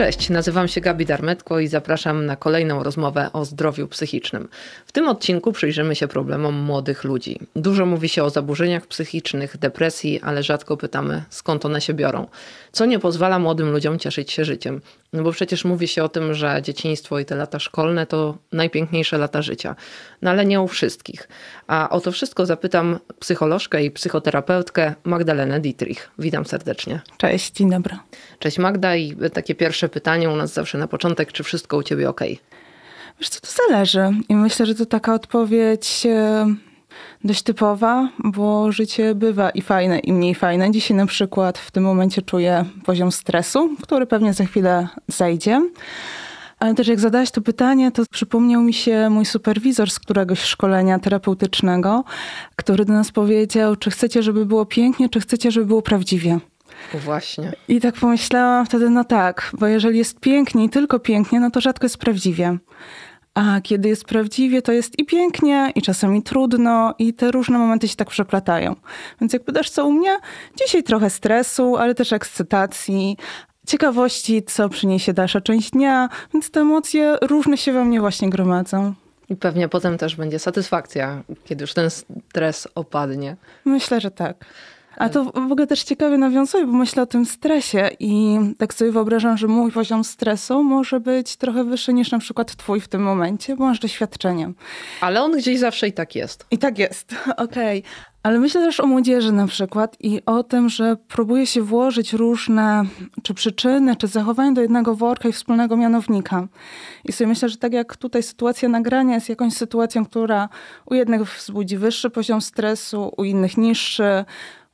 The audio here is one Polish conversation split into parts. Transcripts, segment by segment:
Cześć, nazywam się Gabi Darmetko i zapraszam na kolejną rozmowę o zdrowiu psychicznym. W tym odcinku przyjrzymy się problemom młodych ludzi. Dużo mówi się o zaburzeniach psychicznych, depresji, ale rzadko pytamy, skąd one się biorą. Co nie pozwala młodym ludziom cieszyć się życiem? No bo przecież mówi się o tym, że dzieciństwo i te lata szkolne to najpiękniejsze lata życia. No ale nie u wszystkich. A o to wszystko zapytam psycholożkę i psychoterapeutkę Magdalenę Dietrich. Witam serdecznie. Cześć, dzień dobry. Cześć Magda i takie pierwsze pytanie u nas zawsze na początek, czy wszystko u ciebie ok? Wiesz co, to zależy. I myślę, że to taka odpowiedź e, dość typowa, bo życie bywa i fajne, i mniej fajne. Dzisiaj na przykład w tym momencie czuję poziom stresu, który pewnie za chwilę zejdzie. Ale też jak zadałaś to pytanie, to przypomniał mi się mój superwizor z któregoś szkolenia terapeutycznego, który do nas powiedział, czy chcecie, żeby było pięknie, czy chcecie, żeby było prawdziwie. No właśnie. I tak pomyślałam wtedy, no tak, bo jeżeli jest pięknie i tylko pięknie, no to rzadko jest prawdziwie. A kiedy jest prawdziwie, to jest i pięknie, i czasami trudno, i te różne momenty się tak przeplatają. Więc jak pytasz, co u mnie? Dzisiaj trochę stresu, ale też ekscytacji, ciekawości, co przyniesie dalsza część dnia, więc te emocje różne się we mnie właśnie gromadzą. I pewnie potem też będzie satysfakcja, kiedy już ten stres opadnie. Myślę, że tak. A to w ogóle też ciekawie nawiązuje, bo myślę o tym stresie i tak sobie wyobrażam, że mój poziom stresu może być trochę wyższy niż na przykład twój w tym momencie, bo masz doświadczenie. Ale on gdzieś zawsze i tak jest. I tak jest, okej. Okay. Ale myślę też o młodzieży na przykład i o tym, że próbuje się włożyć różne czy przyczyny, czy zachowania do jednego worka i wspólnego mianownika. I sobie myślę, że tak jak tutaj sytuacja nagrania jest jakąś sytuacją, która u jednych wzbudzi wyższy poziom stresu, u innych niższy,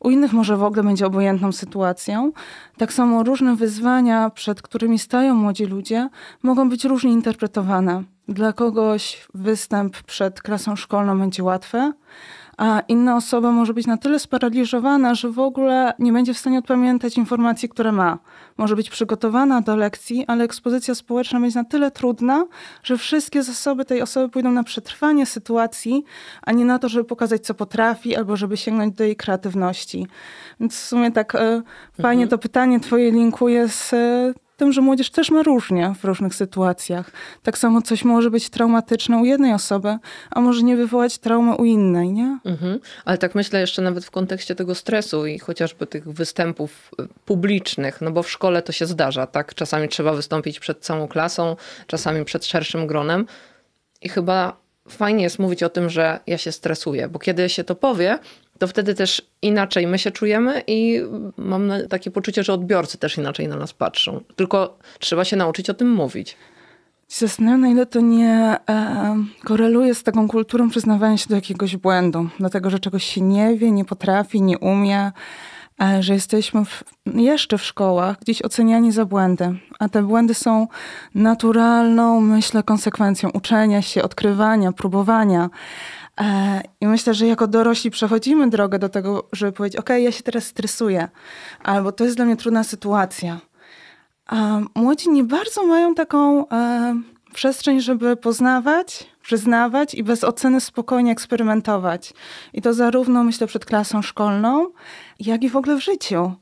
u innych może w ogóle będzie obojętną sytuacją. Tak samo różne wyzwania, przed którymi stają młodzi ludzie, mogą być różnie interpretowane. Dla kogoś występ przed klasą szkolną będzie łatwy, a inna osoba może być na tyle sparaliżowana, że w ogóle nie będzie w stanie odpamiętać informacji, które ma. Może być przygotowana do lekcji, ale ekspozycja społeczna będzie na tyle trudna, że wszystkie zasoby tej osoby pójdą na przetrwanie sytuacji, a nie na to, żeby pokazać, co potrafi, albo żeby sięgnąć do jej kreatywności. Więc w sumie tak y, fajnie mhm. to pytanie twoje linkuje z e, tym, że młodzież też ma różnie w różnych sytuacjach. Tak samo coś może być traumatyczne u jednej osoby, a może nie wywołać traumy u innej, nie? Mhm. Ale tak myślę jeszcze nawet w kontekście tego stresu i chociażby tych występów y, publicznych, no bo w szkole to się zdarza, tak? Czasami trzeba wystąpić przed całą klasą, czasami przed szerszym gronem i chyba fajnie jest mówić o tym, że ja się stresuję, bo kiedy się to powie, to wtedy też inaczej my się czujemy i mam takie poczucie, że odbiorcy też inaczej na nas patrzą. Tylko trzeba się nauczyć o tym mówić. Zastanawiam, na ile to nie e, koreluje z taką kulturą przyznawania się do jakiegoś błędu, do tego, że czegoś się nie wie, nie potrafi, nie umie, e, że jesteśmy w, jeszcze w szkołach gdzieś oceniani za błędy, a te błędy są naturalną, myślę, konsekwencją uczenia się, odkrywania, próbowania. E, I myślę, że jako dorośli przechodzimy drogę do tego, żeby powiedzieć: OK, ja się teraz stresuję, albo to jest dla mnie trudna sytuacja. A młodzi nie bardzo mają taką e, przestrzeń, żeby poznawać, przyznawać i bez oceny spokojnie eksperymentować. I to zarówno myślę przed klasą szkolną, jak i w ogóle w życiu.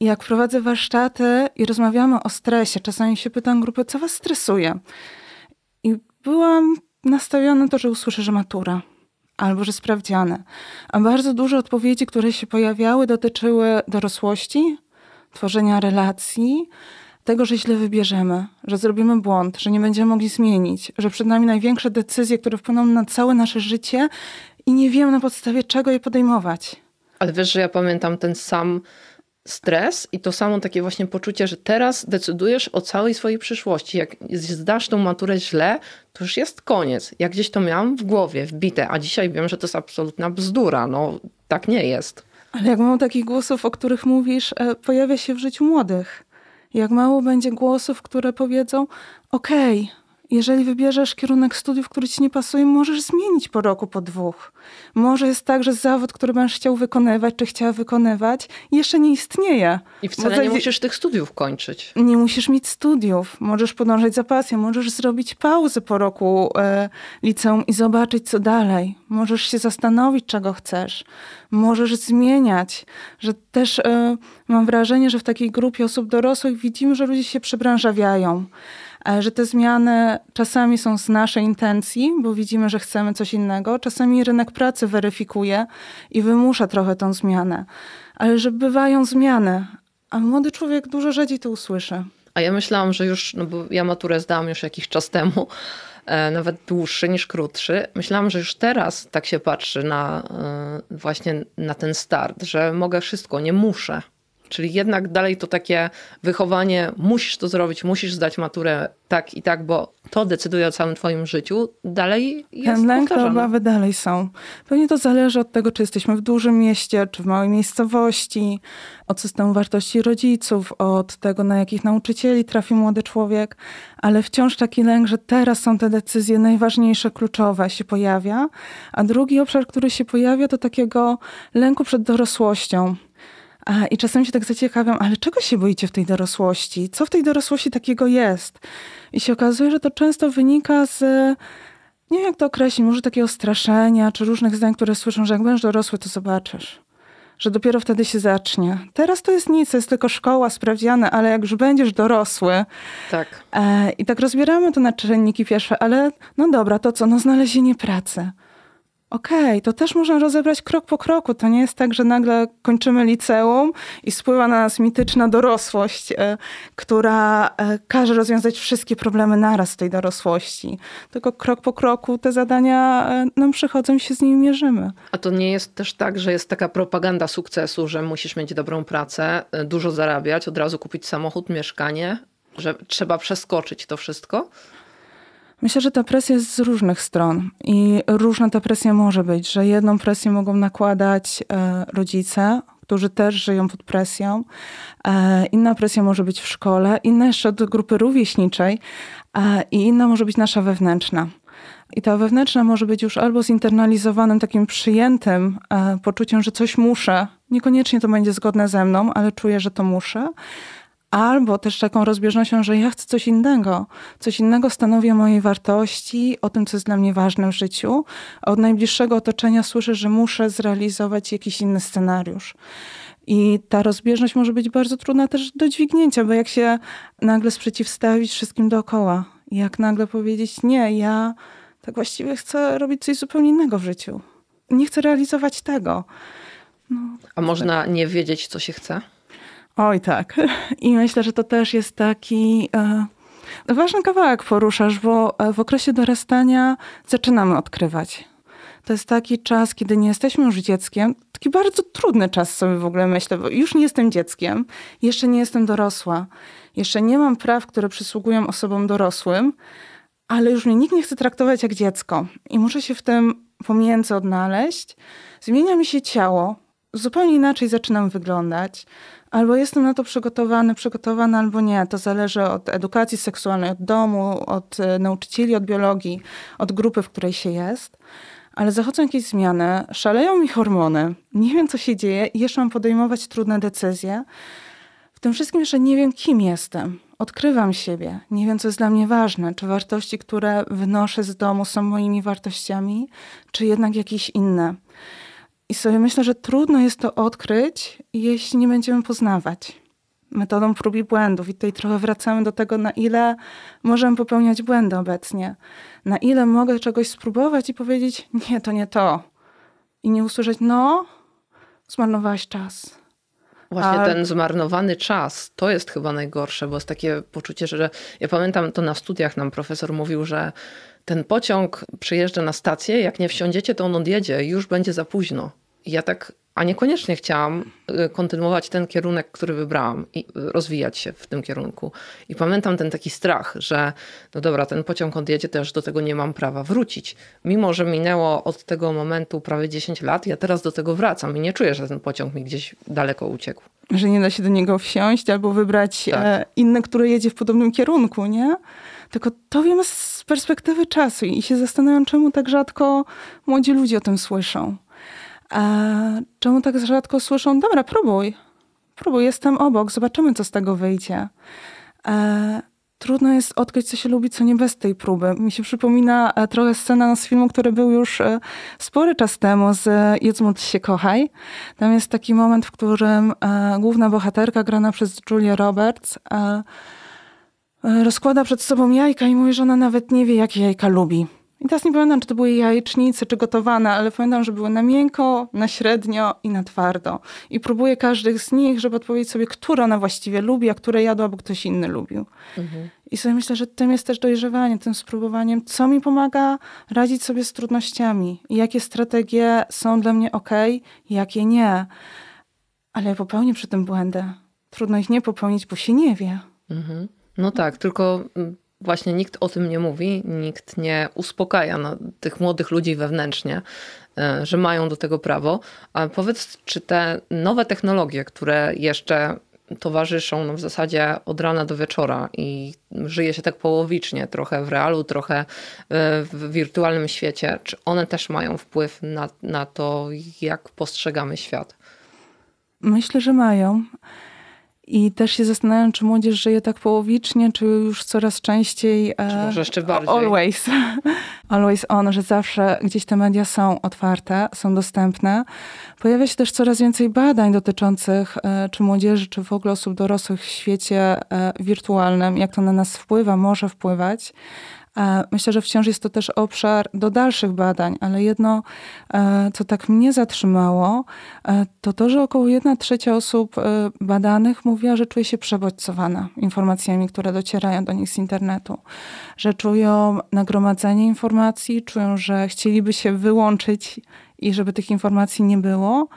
Jak prowadzę warsztaty i rozmawiamy o stresie, czasami się pytam grupy, co was stresuje. I byłam nastawiona na to, że usłyszę, że matura albo że sprawdziane. A bardzo dużo odpowiedzi, które się pojawiały, dotyczyły dorosłości, tworzenia relacji, tego, że źle wybierzemy, że zrobimy błąd, że nie będziemy mogli zmienić, że przed nami największe decyzje, które wpłyną na całe nasze życie i nie wiemy na podstawie czego je podejmować. Ale wiesz, że ja pamiętam ten sam stres i to samo takie właśnie poczucie, że teraz decydujesz o całej swojej przyszłości. Jak zdasz tą maturę źle, to już jest koniec. Ja gdzieś to miałam w głowie, wbite, a dzisiaj wiem, że to jest absolutna bzdura. No, tak nie jest. Ale jak mam takich głosów, o których mówisz, e, pojawia się w życiu młodych. Jak mało będzie głosów, które powiedzą: Okej, okay, jeżeli wybierzesz kierunek studiów, który ci nie pasuje, możesz zmienić po roku, po dwóch. Może jest tak, że zawód, który będziesz chciał wykonywać, czy chciała wykonywać, jeszcze nie istnieje. I wcale Bo nie musisz tych studiów kończyć. Nie musisz mieć studiów. Możesz podążać za pasją, możesz zrobić pauzę po roku e, liceum i zobaczyć, co dalej. Możesz się zastanowić, czego chcesz. Możesz zmieniać. Że też e, mam wrażenie, że w takiej grupie osób dorosłych widzimy, że ludzie się przebranżawiają. E, że te zmiany czasami są z naszej intencji, bo widzimy, że chcemy coś innego, czasami rynek pracy weryfikuje i wymusza trochę tą zmianę, ale że bywają zmiany, a młody człowiek dużo rzadziej to usłyszy. A ja myślałam, że już, no bo ja maturę zdałam już jakiś czas temu, e, nawet dłuższy niż krótszy. Myślałam, że już teraz tak się patrzy na e, właśnie na ten start, że mogę wszystko, nie muszę. Czyli jednak dalej to takie wychowanie, musisz to zrobić, musisz zdać maturę tak i tak, bo to decyduje o całym twoim życiu, dalej jest Ten lęk, obawy dalej są. Pewnie to zależy od tego, czy jesteśmy w dużym mieście, czy w małej miejscowości, od systemu wartości rodziców, od tego, na jakich nauczycieli trafi młody człowiek, ale wciąż taki lęk, że teraz są te decyzje najważniejsze, kluczowe się pojawia. A drugi obszar, który się pojawia, to takiego lęku przed dorosłością i czasami się tak zaciekawiam, ale czego się boicie w tej dorosłości? Co w tej dorosłości takiego jest? I się okazuje, że to często wynika z, nie wiem jak to określić, może takiego straszenia, czy różnych zdań, które słyszą, że jak będziesz dorosły, to zobaczysz. Że dopiero wtedy się zacznie. Teraz to jest nic, to jest tylko szkoła, sprawdziane, ale jak już będziesz dorosły. Tak. E, I tak rozbieramy to na czynniki pierwsze, ale no dobra, to co? No znalezienie pracy okej, okay, to też można rozebrać krok po kroku. To nie jest tak, że nagle kończymy liceum i spływa na nas mityczna dorosłość, e, która e, każe rozwiązać wszystkie problemy naraz tej dorosłości. Tylko krok po kroku te zadania e, nam przychodzą się z nimi mierzymy. A to nie jest też tak, że jest taka propaganda sukcesu, że musisz mieć dobrą pracę, dużo zarabiać, od razu kupić samochód, mieszkanie, że trzeba przeskoczyć to wszystko? Myślę, że ta presja jest z różnych stron i różna ta presja może być, że jedną presję mogą nakładać e, rodzice, którzy też żyją pod presją. E, inna presja może być w szkole, inna jeszcze od grupy rówieśniczej e, i inna może być nasza wewnętrzna. I ta wewnętrzna może być już albo zinternalizowanym, takim przyjętym poczuciem, że coś muszę. Niekoniecznie to będzie zgodne ze mną, ale czuję, że to muszę albo też taką rozbieżnością, że ja chcę coś innego. Coś innego stanowi o mojej wartości, o tym, co jest dla mnie ważne w życiu. A od najbliższego otoczenia słyszę, że muszę zrealizować jakiś inny scenariusz. I ta rozbieżność może być bardzo trudna też do dźwignięcia, bo jak się nagle sprzeciwstawić wszystkim dookoła, jak nagle powiedzieć, nie, ja tak właściwie chcę robić coś zupełnie innego w życiu. Nie chcę realizować tego. No, A tak. można tak. nie wiedzieć, co się chce? Oj tak. I myślę, że to też jest taki e, ważny kawałek poruszasz, bo e, w okresie dorastania zaczynamy odkrywać. To jest taki czas, kiedy nie jesteśmy już dzieckiem. Taki bardzo trudny czas sobie w ogóle myślę, bo już nie jestem dzieckiem, jeszcze nie jestem dorosła, jeszcze nie mam praw, które przysługują osobom dorosłym, ale już mnie nikt nie chce traktować jak dziecko i muszę się w tym pomiędzy odnaleźć. Zmienia mi się ciało, zupełnie inaczej zaczynam wyglądać Albo jestem na to przygotowany, przygotowana, albo nie. To zależy od edukacji seksualnej, od domu, od e, nauczycieli, od biologii, od grupy, w której się jest. Ale zachodzą jakieś zmiany, szaleją mi hormony, nie wiem co się dzieje i jeszcze mam podejmować trudne decyzje. W tym wszystkim jeszcze nie wiem, kim jestem. Odkrywam siebie, nie wiem, co jest dla mnie ważne. Czy wartości, które wynoszę z domu, są moimi wartościami, czy jednak jakieś inne. I sobie myślę, że trudno jest to odkryć, jeśli nie będziemy poznawać metodą prób i błędów. I tutaj trochę wracamy do tego, na ile możemy popełniać błędy obecnie. Na ile mogę czegoś spróbować i powiedzieć, nie, to nie to. I nie usłyszeć, no, zmarnowałaś czas. Właśnie ten zmarnowany czas, to jest chyba najgorsze, bo jest takie poczucie, że ja pamiętam to na studiach nam profesor mówił, że ten pociąg przyjeżdża na stację, jak nie wsiądziecie, to on odjedzie, już będzie za późno. I ja tak a niekoniecznie chciałam y, kontynuować ten kierunek, który wybrałam i y, rozwijać się w tym kierunku. I pamiętam ten taki strach, że no dobra, ten pociąg odjedzie, też do tego nie mam prawa wrócić. Mimo, że minęło od tego momentu prawie 10 lat, ja teraz do tego wracam i nie czuję, że ten pociąg mi gdzieś daleko uciekł. Że nie da się do niego wsiąść albo wybrać tak. E, inne, które jedzie w podobnym kierunku, nie? Tylko to wiem z perspektywy czasu i się zastanawiam, czemu tak rzadko młodzi ludzie o tym słyszą. A czemu tak rzadko słyszą, dobra, próbuj, próbuj, jestem obok, zobaczymy, co z tego wyjdzie. E, trudno jest odkryć, co się lubi, co nie bez tej próby. Mi się przypomina e, trochę scena z filmu, który był już e, spory czas temu, z e, Jedz, módl się, kochaj. Tam jest taki moment, w którym główna bohaterka, grana przez Julia Roberts, rozkłada przed sobą jajka i mówi, że ona nawet nie wie, jakie jajka lubi. I teraz nie pamiętam, czy to były jajecznice, czy gotowane, ale pamiętam, że były na miękko, na średnio i na twardo. I próbuję każdych z nich, żeby odpowiedzieć sobie, które ona właściwie lubi, a które jadła, bo ktoś inny lubił. Mhm. I sobie myślę, że tym jest też dojrzewanie, tym spróbowaniem, co mi pomaga radzić sobie z trudnościami. Jakie strategie są dla mnie ok, jakie nie. Ale ja popełnię przy tym błędy. Trudno ich nie popełnić, bo się nie wie. Mhm. No tak, tylko mm, właśnie nikt o tym nie mówi, nikt nie uspokaja no, tych młodych ludzi wewnętrznie, e, że mają do tego prawo. A powiedz, czy te nowe technologie, które jeszcze towarzyszą no, w zasadzie od rana do wieczora i żyje się tak połowicznie, trochę w realu, trochę e, w wirtualnym świecie, czy one też mają wpływ na, na to, jak postrzegamy świat? Myślę, że mają. I też się zastanawiam, czy młodzież żyje tak połowicznie, czy już coraz częściej. E, czy może jeszcze bardziej. Always. always on, że zawsze gdzieś te media są otwarte, są dostępne. Pojawia się też coraz więcej badań dotyczących e, czy młodzieży, czy w ogóle osób dorosłych w świecie e, wirtualnym, jak to na nas wpływa, może wpływać. Myślę, że wciąż jest to też obszar do dalszych badań, ale jedno, e, co tak mnie zatrzymało, e, to to, że około 1 trzecia osób e, badanych mówiła, że czuje się przebodźcowana informacjami, które docierają do nich z internetu, że czują nagromadzenie informacji, czują, że chcieliby się wyłączyć i żeby tych informacji nie było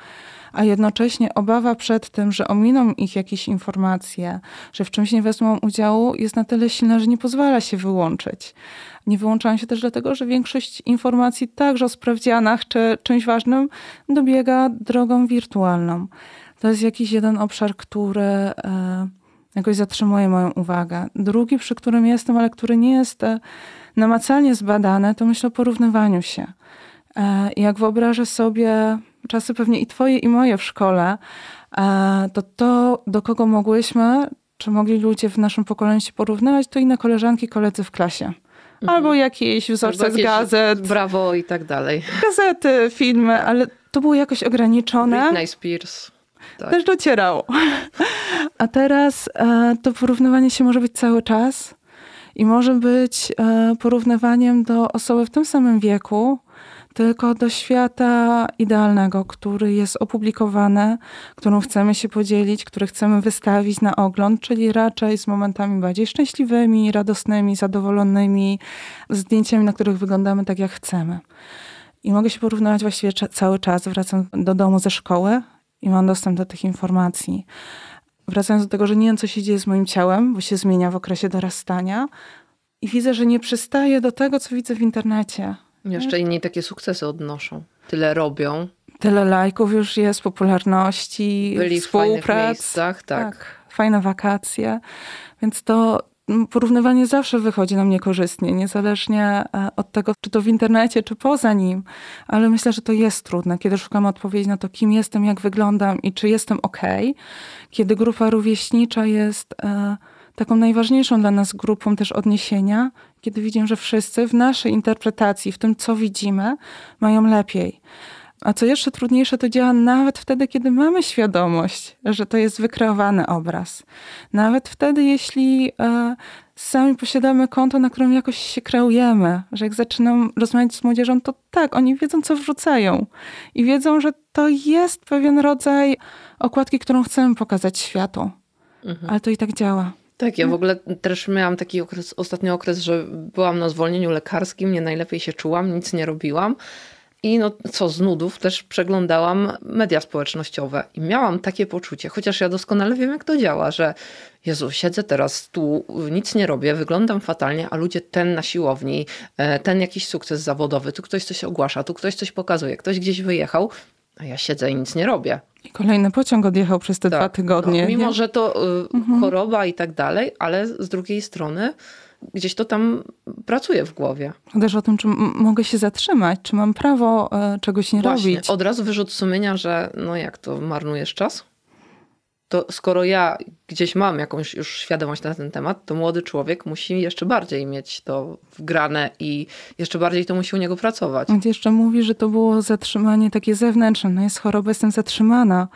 a jednocześnie obawa przed tym, że ominą ich jakieś informacje, że w czymś nie wezmą udziału, jest na tyle silna, że nie pozwala się wyłączyć. Nie wyłączają się też dlatego, że większość informacji także o sprawdzianach czy czymś ważnym dobiega drogą wirtualną. To jest jakiś jeden obszar, który. E, jakoś zatrzymuje moją uwagę. Drugi, przy którym jestem, ale który nie jest e, namacalnie zbadany, to myślę o porównywaniu się. E, jak wyobrażę sobie czasy pewnie i twoje, i moje w szkole, e, to to, do kogo mogłyśmy, czy mogli ludzie w naszym pokoleniu się porównywać, to inne koleżanki, koledzy w klasie. Mhm. Albo jakieś wzorce Albo z gazet. Brawo i tak dalej. Gazety, filmy, ale to było jakoś ograniczone. Britney Spears. Tak. Też docierało. A teraz e, to porównywanie się może być cały czas i może być e, porównywaniem do osoby w tym samym wieku, tylko do świata idealnego, który jest opublikowany, którą chcemy się podzielić, który chcemy wystawić na ogląd, czyli raczej z momentami bardziej szczęśliwymi, radosnymi, zadowolonymi, zdjęciami, na których wyglądamy tak, jak chcemy. I mogę się porównywać właściwie cały czas. Wracam do domu ze szkoły i mam dostęp do tych informacji. Wracając do tego, że nie wiem, co się dzieje z moim ciałem, bo się zmienia w okresie dorastania, i widzę, że nie przystaje do tego, co widzę w internecie. Jeszcze inni takie sukcesy odnoszą. Tyle robią. Tyle lajków już jest, popularności, Byli współprac. W fajnych miejscach, tak. tak. Fajne wakacje. Więc to porównywanie zawsze wychodzi nam niekorzystnie, niezależnie e, od tego, czy to w internecie, czy poza nim. Ale myślę, że to jest trudne, kiedy szukamy odpowiedzi na to, kim jestem, jak wyglądam i czy jestem ok, kiedy grupa rówieśnicza jest e, taką najważniejszą dla nas grupą też odniesienia, kiedy widzimy, że wszyscy w naszej interpretacji, w tym co widzimy, mają lepiej. A co jeszcze trudniejsze, to działa nawet wtedy, kiedy mamy świadomość, że to jest wykreowany obraz. Nawet wtedy, jeśli e, sami posiadamy konto, na którym jakoś się kreujemy, że jak zaczynam rozmawiać z młodzieżą, to tak, oni wiedzą, co wrzucają i wiedzą, że to jest pewien rodzaj okładki, którą chcemy pokazać światu. Mhm. Ale to i tak działa. Tak, ja w ogóle też miałam taki okres, ostatni okres, że byłam na zwolnieniu lekarskim, nie najlepiej się czułam, nic nie robiłam. I no co, z nudów też przeglądałam media społecznościowe i miałam takie poczucie, chociaż ja doskonale wiem, jak to działa, że Jezu, siedzę teraz tu, nic nie robię, wyglądam fatalnie, a ludzie ten na siłowni, e, ten jakiś sukces zawodowy, tu ktoś coś ogłasza, tu ktoś coś pokazuje, ktoś gdzieś wyjechał, a ja siedzę i nic nie robię. I kolejny pociąg odjechał przez te tak, dwa no, tygodnie. No, mimo, nie? że to y, mhm. choroba i tak dalej, ale z drugiej strony gdzieś to tam pracuje w głowie. Też o tym, czy mogę się zatrzymać, czy mam prawo y, czegoś nie Właśnie, robić. Od razu wyrzut sumienia, że no jak to, marnujesz czas? to skoro ja gdzieś mam jakąś już świadomość na ten temat, to młody człowiek musi jeszcze bardziej mieć to wgrane i jeszcze bardziej to musi u niego pracować. I jeszcze mówi, że to było zatrzymanie takie zewnętrzne. No jest choroba, jestem zatrzymana.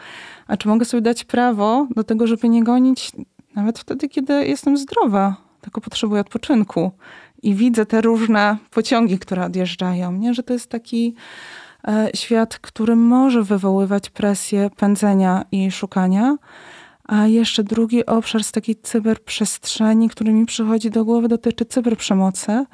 A czy mogę sobie dać prawo do tego, żeby nie gonić nawet wtedy, kiedy jestem zdrowa? Tylko potrzebuję odpoczynku. I widzę te różne pociągi, które odjeżdżają, nie? że to jest taki E, świat, który może wywoływać presję pędzenia i szukania. A jeszcze drugi obszar z takiej cyberprzestrzeni, który mi przychodzi do głowy, dotyczy cyberprzemocy.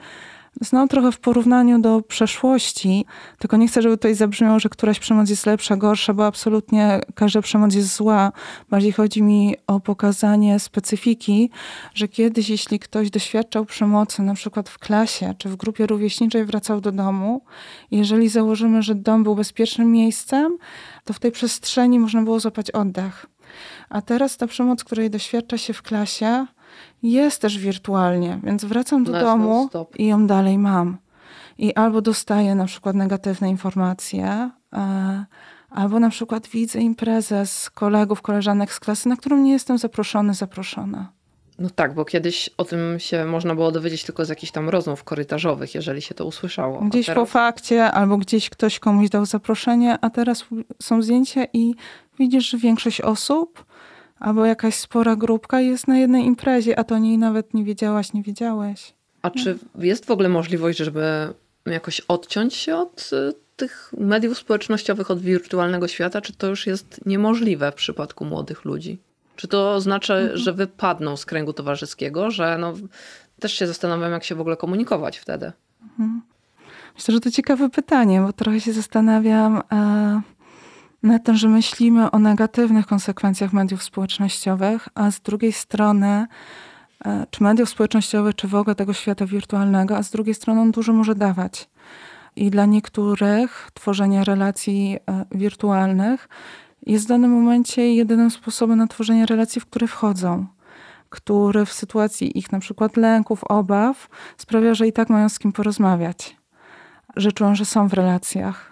No, trochę w porównaniu do przeszłości, tylko nie chcę, żeby tutaj zabrzmiało, że któraś przemoc jest lepsza, gorsza, bo absolutnie każda przemoc jest zła. Bardziej chodzi mi o pokazanie specyfiki, że kiedyś, jeśli ktoś doświadczał przemocy, na przykład w klasie czy w grupie rówieśniczej, wracał do domu, jeżeli założymy, że dom był bezpiecznym miejscem, to w tej przestrzeni można było złapać oddech. A teraz ta przemoc, której doświadcza się w klasie, jest też wirtualnie, więc wracam do domu i ją dalej mam. I albo dostaję na przykład negatywne informacje, e, albo na przykład widzę imprezę z kolegów, koleżanek z klasy, na którą nie jestem zaproszony, zaproszona. No tak, bo kiedyś o tym się można było dowiedzieć tylko z jakichś tam rozmów korytarzowych, jeżeli się to usłyszało. Gdzieś teraz... po fakcie, albo gdzieś ktoś komuś dał zaproszenie, a teraz są zdjęcia i widzisz, że większość osób albo jakaś spora grupka jest na jednej imprezie, a to niej nawet nie wiedziałaś, nie wiedziałeś. A no. czy jest w ogóle możliwość, żeby jakoś odciąć się od e, tych mediów społecznościowych, od wirtualnego świata? Czy to już jest niemożliwe w przypadku młodych ludzi? Czy to oznacza, mhm. że wypadną z kręgu towarzyskiego, że no, też się zastanawiam, jak się w ogóle komunikować wtedy? Mhm. Myślę, że to ciekawe pytanie, bo trochę się zastanawiam. E, na tym, że myślimy o negatywnych konsekwencjach mediów społecznościowych, a z drugiej strony e, czy mediów społecznościowych, czy w ogóle tego świata wirtualnego, a z drugiej strony on dużo może dawać. I dla niektórych tworzenie relacji e, wirtualnych jest w danym momencie jedynym sposobem na tworzenie relacji, w które wchodzą, który w sytuacji ich na przykład lęków, obaw sprawia, że i tak mają z kim porozmawiać, że czują, że są w relacjach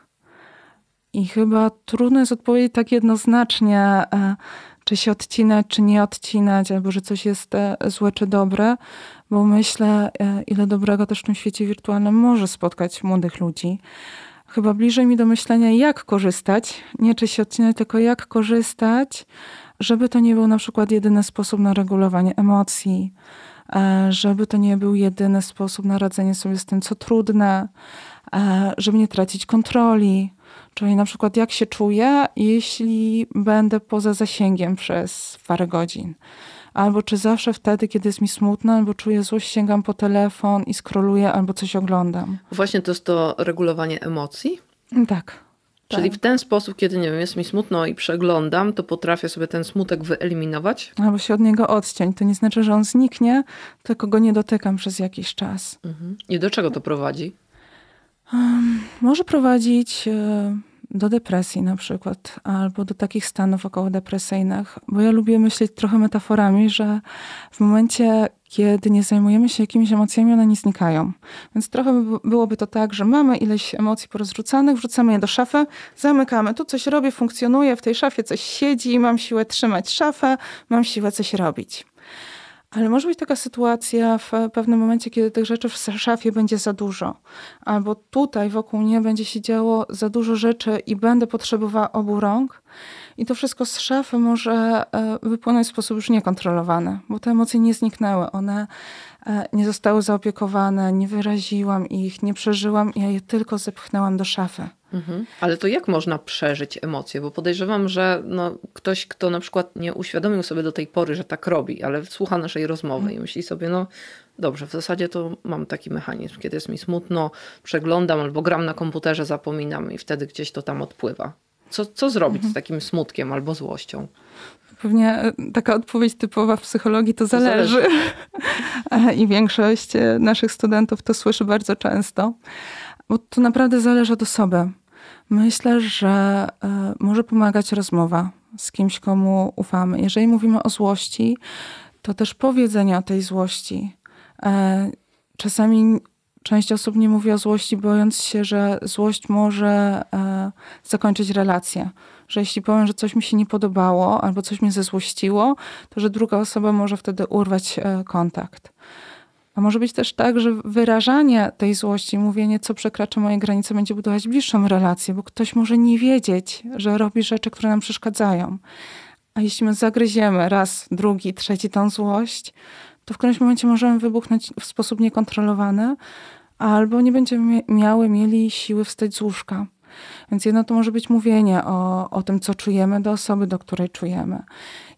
i chyba trudno jest odpowiedzieć tak jednoznacznie, e, czy się odcinać, czy nie odcinać, albo że coś jest e, złe czy dobre, bo myślę, e, ile dobrego też w tym świecie wirtualnym może spotkać młodych ludzi. Chyba bliżej mi do myślenia, jak korzystać, nie czy się odcinać, tylko jak korzystać, żeby to nie był na przykład jedyny sposób na regulowanie emocji, żeby to nie był jedyny sposób na radzenie sobie z tym, co trudne, żeby nie tracić kontroli, Czyli na przykład jak się czuję, jeśli będę poza zasięgiem przez parę godzin. Albo czy zawsze wtedy, kiedy jest mi smutno, albo czuję złość, sięgam po telefon i skroluję, albo coś oglądam. Właśnie to jest to regulowanie emocji? Mm, tak. Czyli tak. w ten sposób, kiedy nie wiem, jest mi smutno i przeglądam, to potrafię sobie ten smutek wyeliminować? Albo się od niego odciąć. To nie znaczy, że on zniknie, tylko go nie dotykam przez jakiś czas. Mhm. I do czego to prowadzi? Um, może prowadzić e, do depresji na przykład, albo do takich stanów okołodepresyjnych, bo ja lubię myśleć trochę metaforami, że w momencie, kiedy nie zajmujemy się jakimiś emocjami, one nie znikają. Więc trochę byłoby to tak, że mamy ileś emocji porozrzucanych, wrzucamy je do szafy, zamykamy. Tu coś robię, funkcjonuje, w tej szafie coś siedzi, mam siłę trzymać szafę, mam siłę coś robić. Ale może być taka sytuacja w pewnym momencie, kiedy tych rzeczy w szafie będzie za dużo, albo tutaj wokół mnie będzie się działo za dużo rzeczy i będę potrzebowała obu rąk. I to wszystko z szafy może e, wypłynąć w sposób już niekontrolowany, bo te emocje nie zniknęły, one e, nie zostały zaopiekowane, nie wyraziłam ich, nie przeżyłam, ja je tylko zepchnęłam do szafy. Mhm. Ale to jak można przeżyć emocje? Bo podejrzewam, że no, ktoś, kto na przykład nie uświadomił sobie do tej pory, że tak robi, ale słucha naszej rozmowy mhm. i myśli sobie, no dobrze, w zasadzie to mam taki mechanizm. Kiedy jest mi smutno, przeglądam albo gram na komputerze, zapominam i wtedy gdzieś to tam odpływa. Co, co zrobić mhm. z takim smutkiem albo złością? Pewnie e, taka odpowiedź typowa w psychologii to zależy. To zależy. E, I większość e, naszych studentów to słyszy bardzo często bo to naprawdę zależy od osoby. Myślę, że e, może pomagać rozmowa z kimś, komu ufamy. Jeżeli mówimy o złości, to też powiedzenie o tej złości. E, czasami część osób nie mówi o złości, bojąc się, że złość może e, zakończyć relację. Że jeśli powiem, że coś mi się nie podobało albo coś mnie zezłościło, to że druga osoba może wtedy urwać kontakt. A może być też tak, że wyrażanie tej złości, mówienie, co przekracza moje granice, będzie budować bliższą relację, bo ktoś może nie wiedzieć, że robi rzeczy, które nam przeszkadzają. A jeśli my zagryziemy raz, drugi, trzeci tą złość, to w którymś momencie możemy wybuchnąć w sposób niekontrolowany, albo nie będziemy miały, mieli siły wstać z łóżka. Więc jedno to może być mówienie o, o tym, co czujemy do osoby, do której czujemy.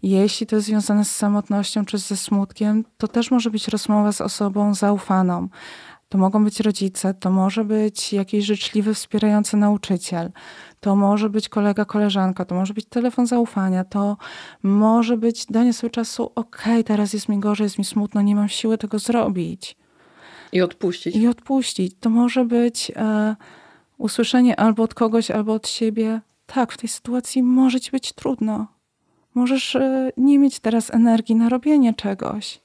Jeśli to jest związane z samotnością czy ze smutkiem, to też może być rozmowa z osobą zaufaną. To mogą być rodzice, to może być jakiś życzliwy, wspierający nauczyciel, to może być kolega, koleżanka, to może być telefon zaufania, to może być danie sobie czasu, okej, okay, teraz jest mi gorzej, jest mi smutno, nie mam siły tego zrobić. I odpuścić. I odpuścić. To może być... E, usłyszenie albo od kogoś, albo od siebie, tak, w tej sytuacji może ci być trudno. Możesz e, nie mieć teraz energii na robienie czegoś.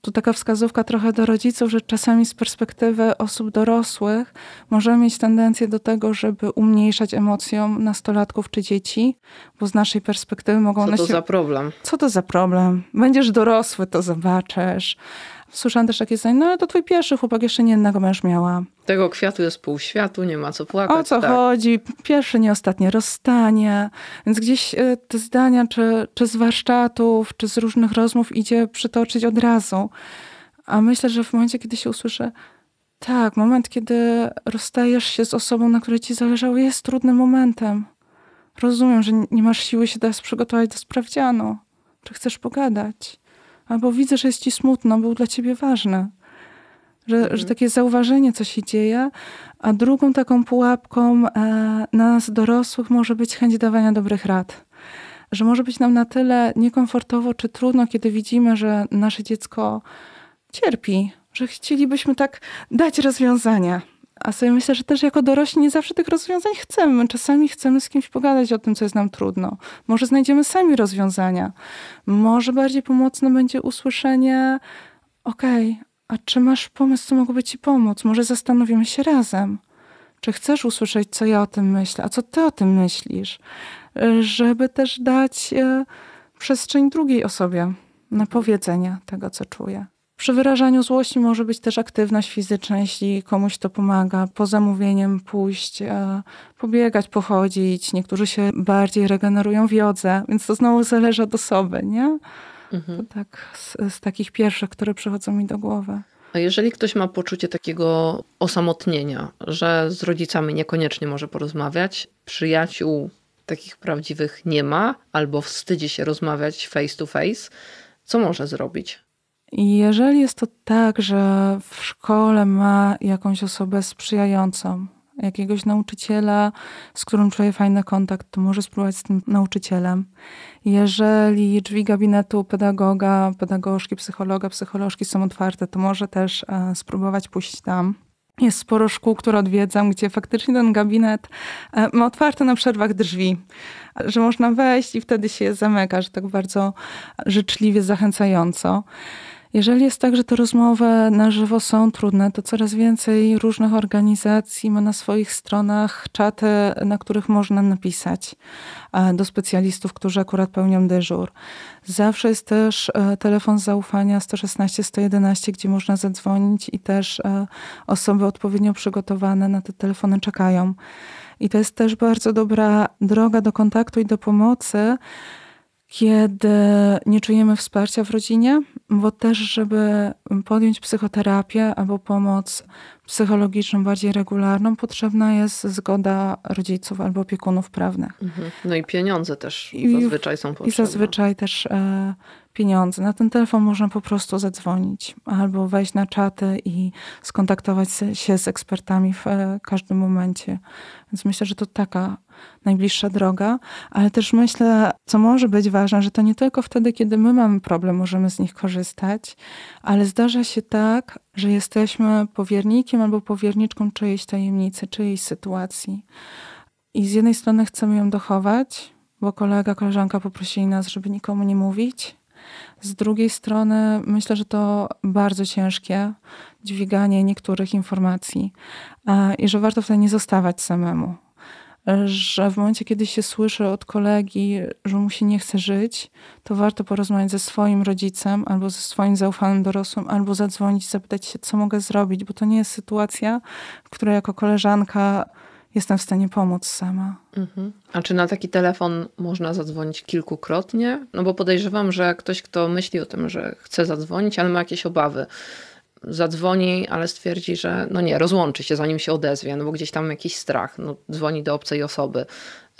Tu taka wskazówka trochę do rodziców, że czasami z perspektywy osób dorosłych możemy mieć tendencję do tego, żeby umniejszać emocjom nastolatków czy dzieci, bo z naszej perspektywy mogą... Co to za problem? Co to za problem? Będziesz dorosły, to zobaczysz. Słyszałam też takie zdanie, no ale to twój pierwszy chłopak, jeszcze nie jednego męż miała. Tego kwiatu jest pół światu, nie ma co płakać. O co tak. chodzi? Pierwsze, nie ostatnie rozstanie. Więc gdzieś e, te zdania, czy, czy z warsztatów, czy z różnych rozmów idzie przytoczyć od razu. A myślę, że w momencie, kiedy się usłyszy, tak, moment, kiedy rozstajesz się z osobą, na której ci zależało, jest trudnym momentem. Rozumiem, że nie masz siły się teraz przygotować do sprawdzianu. Czy chcesz pogadać? albo widzę, że jest ci smutno, był dla ciebie ważny. Że, mhm. że takie zauważenie, co się dzieje, a drugą taką pułapką e, nas dorosłych może być chęć dawania dobrych rad. Że może być nam na tyle niekomfortowo czy trudno, kiedy widzimy, że nasze dziecko cierpi, że chcielibyśmy tak dać rozwiązania. A sobie myślę, że też jako dorośli nie zawsze tych rozwiązań chcemy. Czasami chcemy z kimś pogadać o tym, co jest nam trudno. Może znajdziemy sami rozwiązania. Może bardziej pomocne będzie usłyszenie: Okej, okay, a czy masz pomysł, co mogłoby ci pomóc? Może zastanowimy się razem. Czy chcesz usłyszeć, co ja o tym myślę, a co ty o tym myślisz? Żeby też dać e, przestrzeń drugiej osobie na powiedzenie tego, co czuje. Przy wyrażaniu złości może być też aktywność fizyczna, jeśli komuś to pomaga. Po zamówieniem pójść, e, pobiegać, pochodzić. Niektórzy się bardziej regenerują w jodze, więc to znowu zależy od osoby, nie? Mhm. To tak z, z takich pierwszych, które przychodzą mi do głowy. A jeżeli ktoś ma poczucie takiego osamotnienia, że z rodzicami niekoniecznie może porozmawiać, przyjaciół takich prawdziwych nie ma, albo wstydzi się rozmawiać face to face, co może zrobić? Jeżeli jest to tak, że w szkole ma jakąś osobę sprzyjającą, jakiegoś nauczyciela, z którym czuje fajny kontakt, to może spróbować z tym nauczycielem. Jeżeli drzwi gabinetu pedagoga, pedagogzki, psychologa, psycholożki są otwarte, to może też e, spróbować pójść tam. Jest sporo szkół, które odwiedzam, gdzie faktycznie ten gabinet e, ma otwarte na przerwach drzwi, że można wejść i wtedy się je zamyka, że tak bardzo życzliwie, zachęcająco. Jeżeli jest tak, że te rozmowy na żywo są trudne, to coraz więcej różnych organizacji ma na swoich stronach czaty, na których można napisać e, do specjalistów, którzy akurat pełnią dyżur. Zawsze jest też e, telefon zaufania 116 111, gdzie można zadzwonić i też e, osoby odpowiednio przygotowane na te telefony czekają. I to jest też bardzo dobra droga do kontaktu i do pomocy kiedy nie czujemy wsparcia w rodzinie, bo też, żeby podjąć psychoterapię albo pomoc psychologiczną bardziej regularną, potrzebna jest zgoda rodziców albo opiekunów prawnych. Mhm. No i pieniądze też zazwyczaj są potrzebne. I zazwyczaj też e, pieniądze. Na ten telefon można po prostu zadzwonić albo wejść na czaty i skontaktować się z ekspertami w e, każdym momencie. Więc myślę, że to taka najbliższa droga, ale też myślę, co może być ważne, że to nie tylko wtedy, kiedy my mamy problem, możemy z nich korzystać, ale zdarza się tak, że jesteśmy powiernikiem albo powierniczką czyjejś tajemnicy, czyjejś sytuacji. I z jednej strony chcemy ją dochować, bo kolega, koleżanka poprosili nas, żeby nikomu nie mówić. Z drugiej strony myślę, że to bardzo ciężkie dźwiganie niektórych informacji i że warto wtedy nie zostawać samemu że w momencie, kiedy się słyszy od kolegi, że mu się nie chce żyć, to warto porozmawiać ze swoim rodzicem albo ze swoim zaufanym dorosłym, albo zadzwonić, zapytać się, co mogę zrobić, bo to nie jest sytuacja, w której jako koleżanka jestem w stanie pomóc sama. Mhm. A czy na taki telefon można zadzwonić kilkukrotnie? No bo podejrzewam, że ktoś, kto myśli o tym, że chce zadzwonić, ale ma jakieś obawy, zadzwoni, ale stwierdzi, że no nie, rozłączy się zanim się odezwie, no bo gdzieś tam jakiś strach, no, dzwoni do obcej osoby.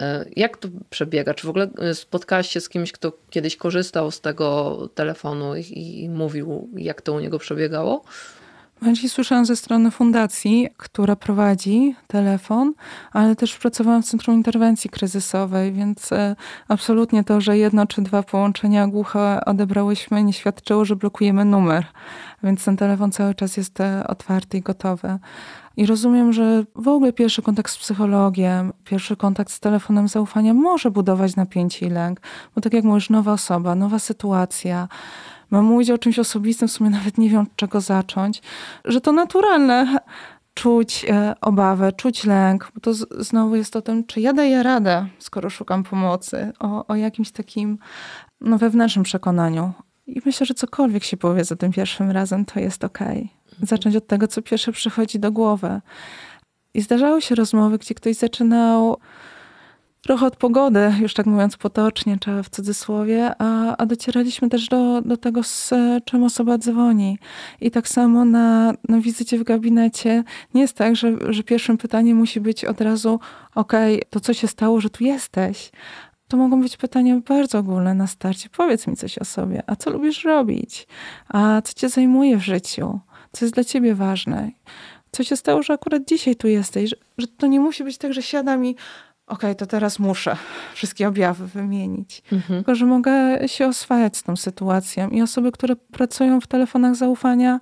E, jak to przebiega? Czy w ogóle e, spotkałaś się z kimś, kto kiedyś korzystał z tego telefonu i, i mówił, jak to u niego przebiegało? Właśnie słyszałam ze strony fundacji, która prowadzi telefon, ale też pracowałam w Centrum Interwencji Kryzysowej, więc e, absolutnie to, że jedno czy dwa połączenia głuche odebrałyśmy, nie świadczyło, że blokujemy numer. Więc ten telefon cały czas jest e, otwarty i gotowy. I rozumiem, że w ogóle pierwszy kontakt z psychologiem, pierwszy kontakt z telefonem zaufania może budować napięcie i lęk, bo tak jak mówisz, nowa osoba, nowa sytuacja Mam mówić o czymś osobistym, w sumie nawet nie wiem, od czego zacząć. Że to naturalne czuć e, obawę, czuć lęk, bo to znowu jest o tym, czy ja daję radę, skoro szukam pomocy, o, o jakimś takim no, wewnętrznym przekonaniu. I myślę, że cokolwiek się powie za tym pierwszym razem, to jest okej. Okay. Mhm. Zacząć od tego, co pierwsze przychodzi do głowy. I zdarzały się rozmowy, gdzie ktoś zaczynał trochę od pogody, już tak mówiąc potocznie, czy w cudzysłowie, a, a docieraliśmy też do, do tego, z czym osoba dzwoni. I tak samo na, na wizycie w gabinecie nie jest tak, że, że pierwszym pytaniem musi być od razu, okej, okay, to co się stało, że tu jesteś? To mogą być pytania bardzo ogólne na starcie. Powiedz mi coś o sobie. A co lubisz robić? A co cię zajmuje w życiu? Co jest dla ciebie ważne? co się stało, że akurat dzisiaj tu jesteś, że, że, to nie musi być tak, że siadam i okej, okay, to teraz muszę wszystkie objawy wymienić. Mhm. Tylko, że mogę się oswajać z tą sytuacją. I osoby, które pracują w telefonach zaufania,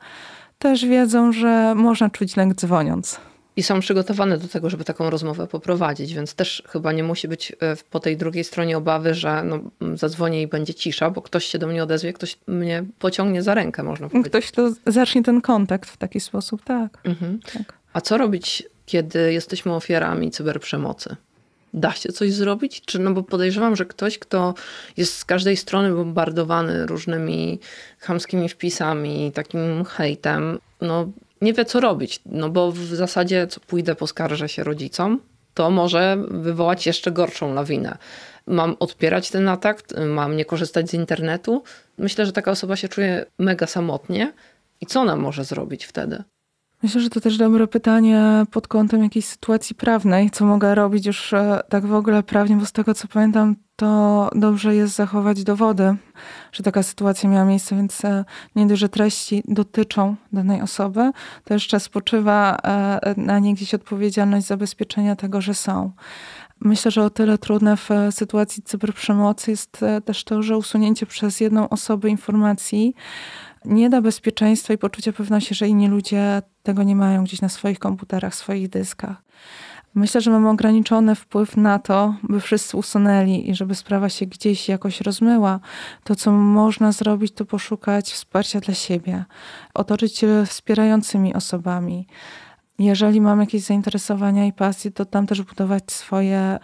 też wiedzą, że można czuć lęk dzwoniąc. I są przygotowane do tego, żeby taką rozmowę poprowadzić, więc też chyba nie musi być e, po tej drugiej stronie obawy, że no, zadzwonię i będzie cisza, bo ktoś się do mnie odezwie, ktoś mnie pociągnie za rękę, można powiedzieć. Ktoś to zacznie ten kontakt w taki sposób, tak. Mhm. tak. A co robić, kiedy jesteśmy ofiarami cyberprzemocy? da się coś zrobić? Czy, no bo podejrzewam, że ktoś, kto jest z każdej strony bombardowany różnymi chamskimi wpisami, takim hejtem, no nie wie co robić, no bo w zasadzie co pójdę poskarżę się rodzicom, to może wywołać jeszcze gorszą lawinę. Mam odpierać ten atak, mam nie korzystać z internetu. Myślę, że taka osoba się czuje mega samotnie. I co ona może zrobić wtedy? Myślę, że to też dobre pytanie pod kątem jakiejś sytuacji prawnej, co mogę robić już e, tak w ogóle prawnie, bo z tego co pamiętam, to dobrze jest zachować dowody, że taka sytuacja miała miejsce, więc e, nie dość, że treści dotyczą danej osoby, to jeszcze spoczywa e, na niej gdzieś odpowiedzialność zabezpieczenia tego, że są. Myślę, że o tyle trudne w sytuacji cyberprzemocy jest też to, że usunięcie przez jedną osobę informacji nie da bezpieczeństwa i poczucia pewności, że inni ludzie tego nie mają gdzieś na swoich komputerach, swoich dyskach. Myślę, że mamy ograniczony wpływ na to, by wszyscy usunęli i żeby sprawa się gdzieś jakoś rozmyła. To, co można zrobić, to poszukać wsparcia dla siebie, otoczyć się wspierającymi osobami. Jeżeli mam jakieś zainteresowania i pasje, to tam też budować swoje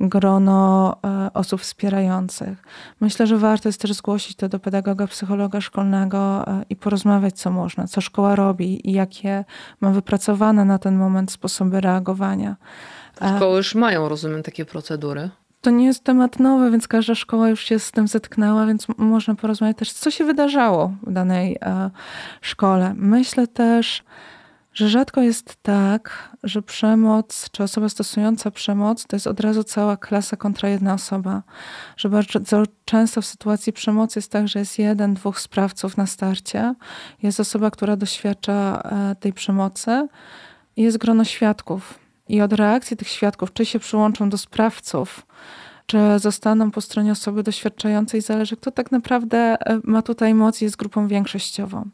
grono e, osób wspierających. Myślę, że warto jest też zgłosić to do pedagoga, psychologa szkolnego e, i porozmawiać, co można, co szkoła robi i jakie ma wypracowane na ten moment sposoby reagowania. E, szkoły już mają, rozumiem, takie procedury. To nie jest temat nowy, więc każda szkoła już się z tym zetknęła, więc można porozmawiać też, co się wydarzało w danej szkole. Myślę też, że rzadko jest tak, że przemoc czy osoba stosująca przemoc to jest od razu cała klasa kontra jedna osoba. Że bardzo często w sytuacji przemocy jest tak, że jest jeden, dwóch sprawców na starcie, jest osoba, która doświadcza e, tej przemocy i jest grono świadków. I od reakcji tych świadków, czy się przyłączą do sprawców, czy zostaną po stronie osoby doświadczającej, zależy, kto tak naprawdę e, ma tutaj moc i jest grupą większościową.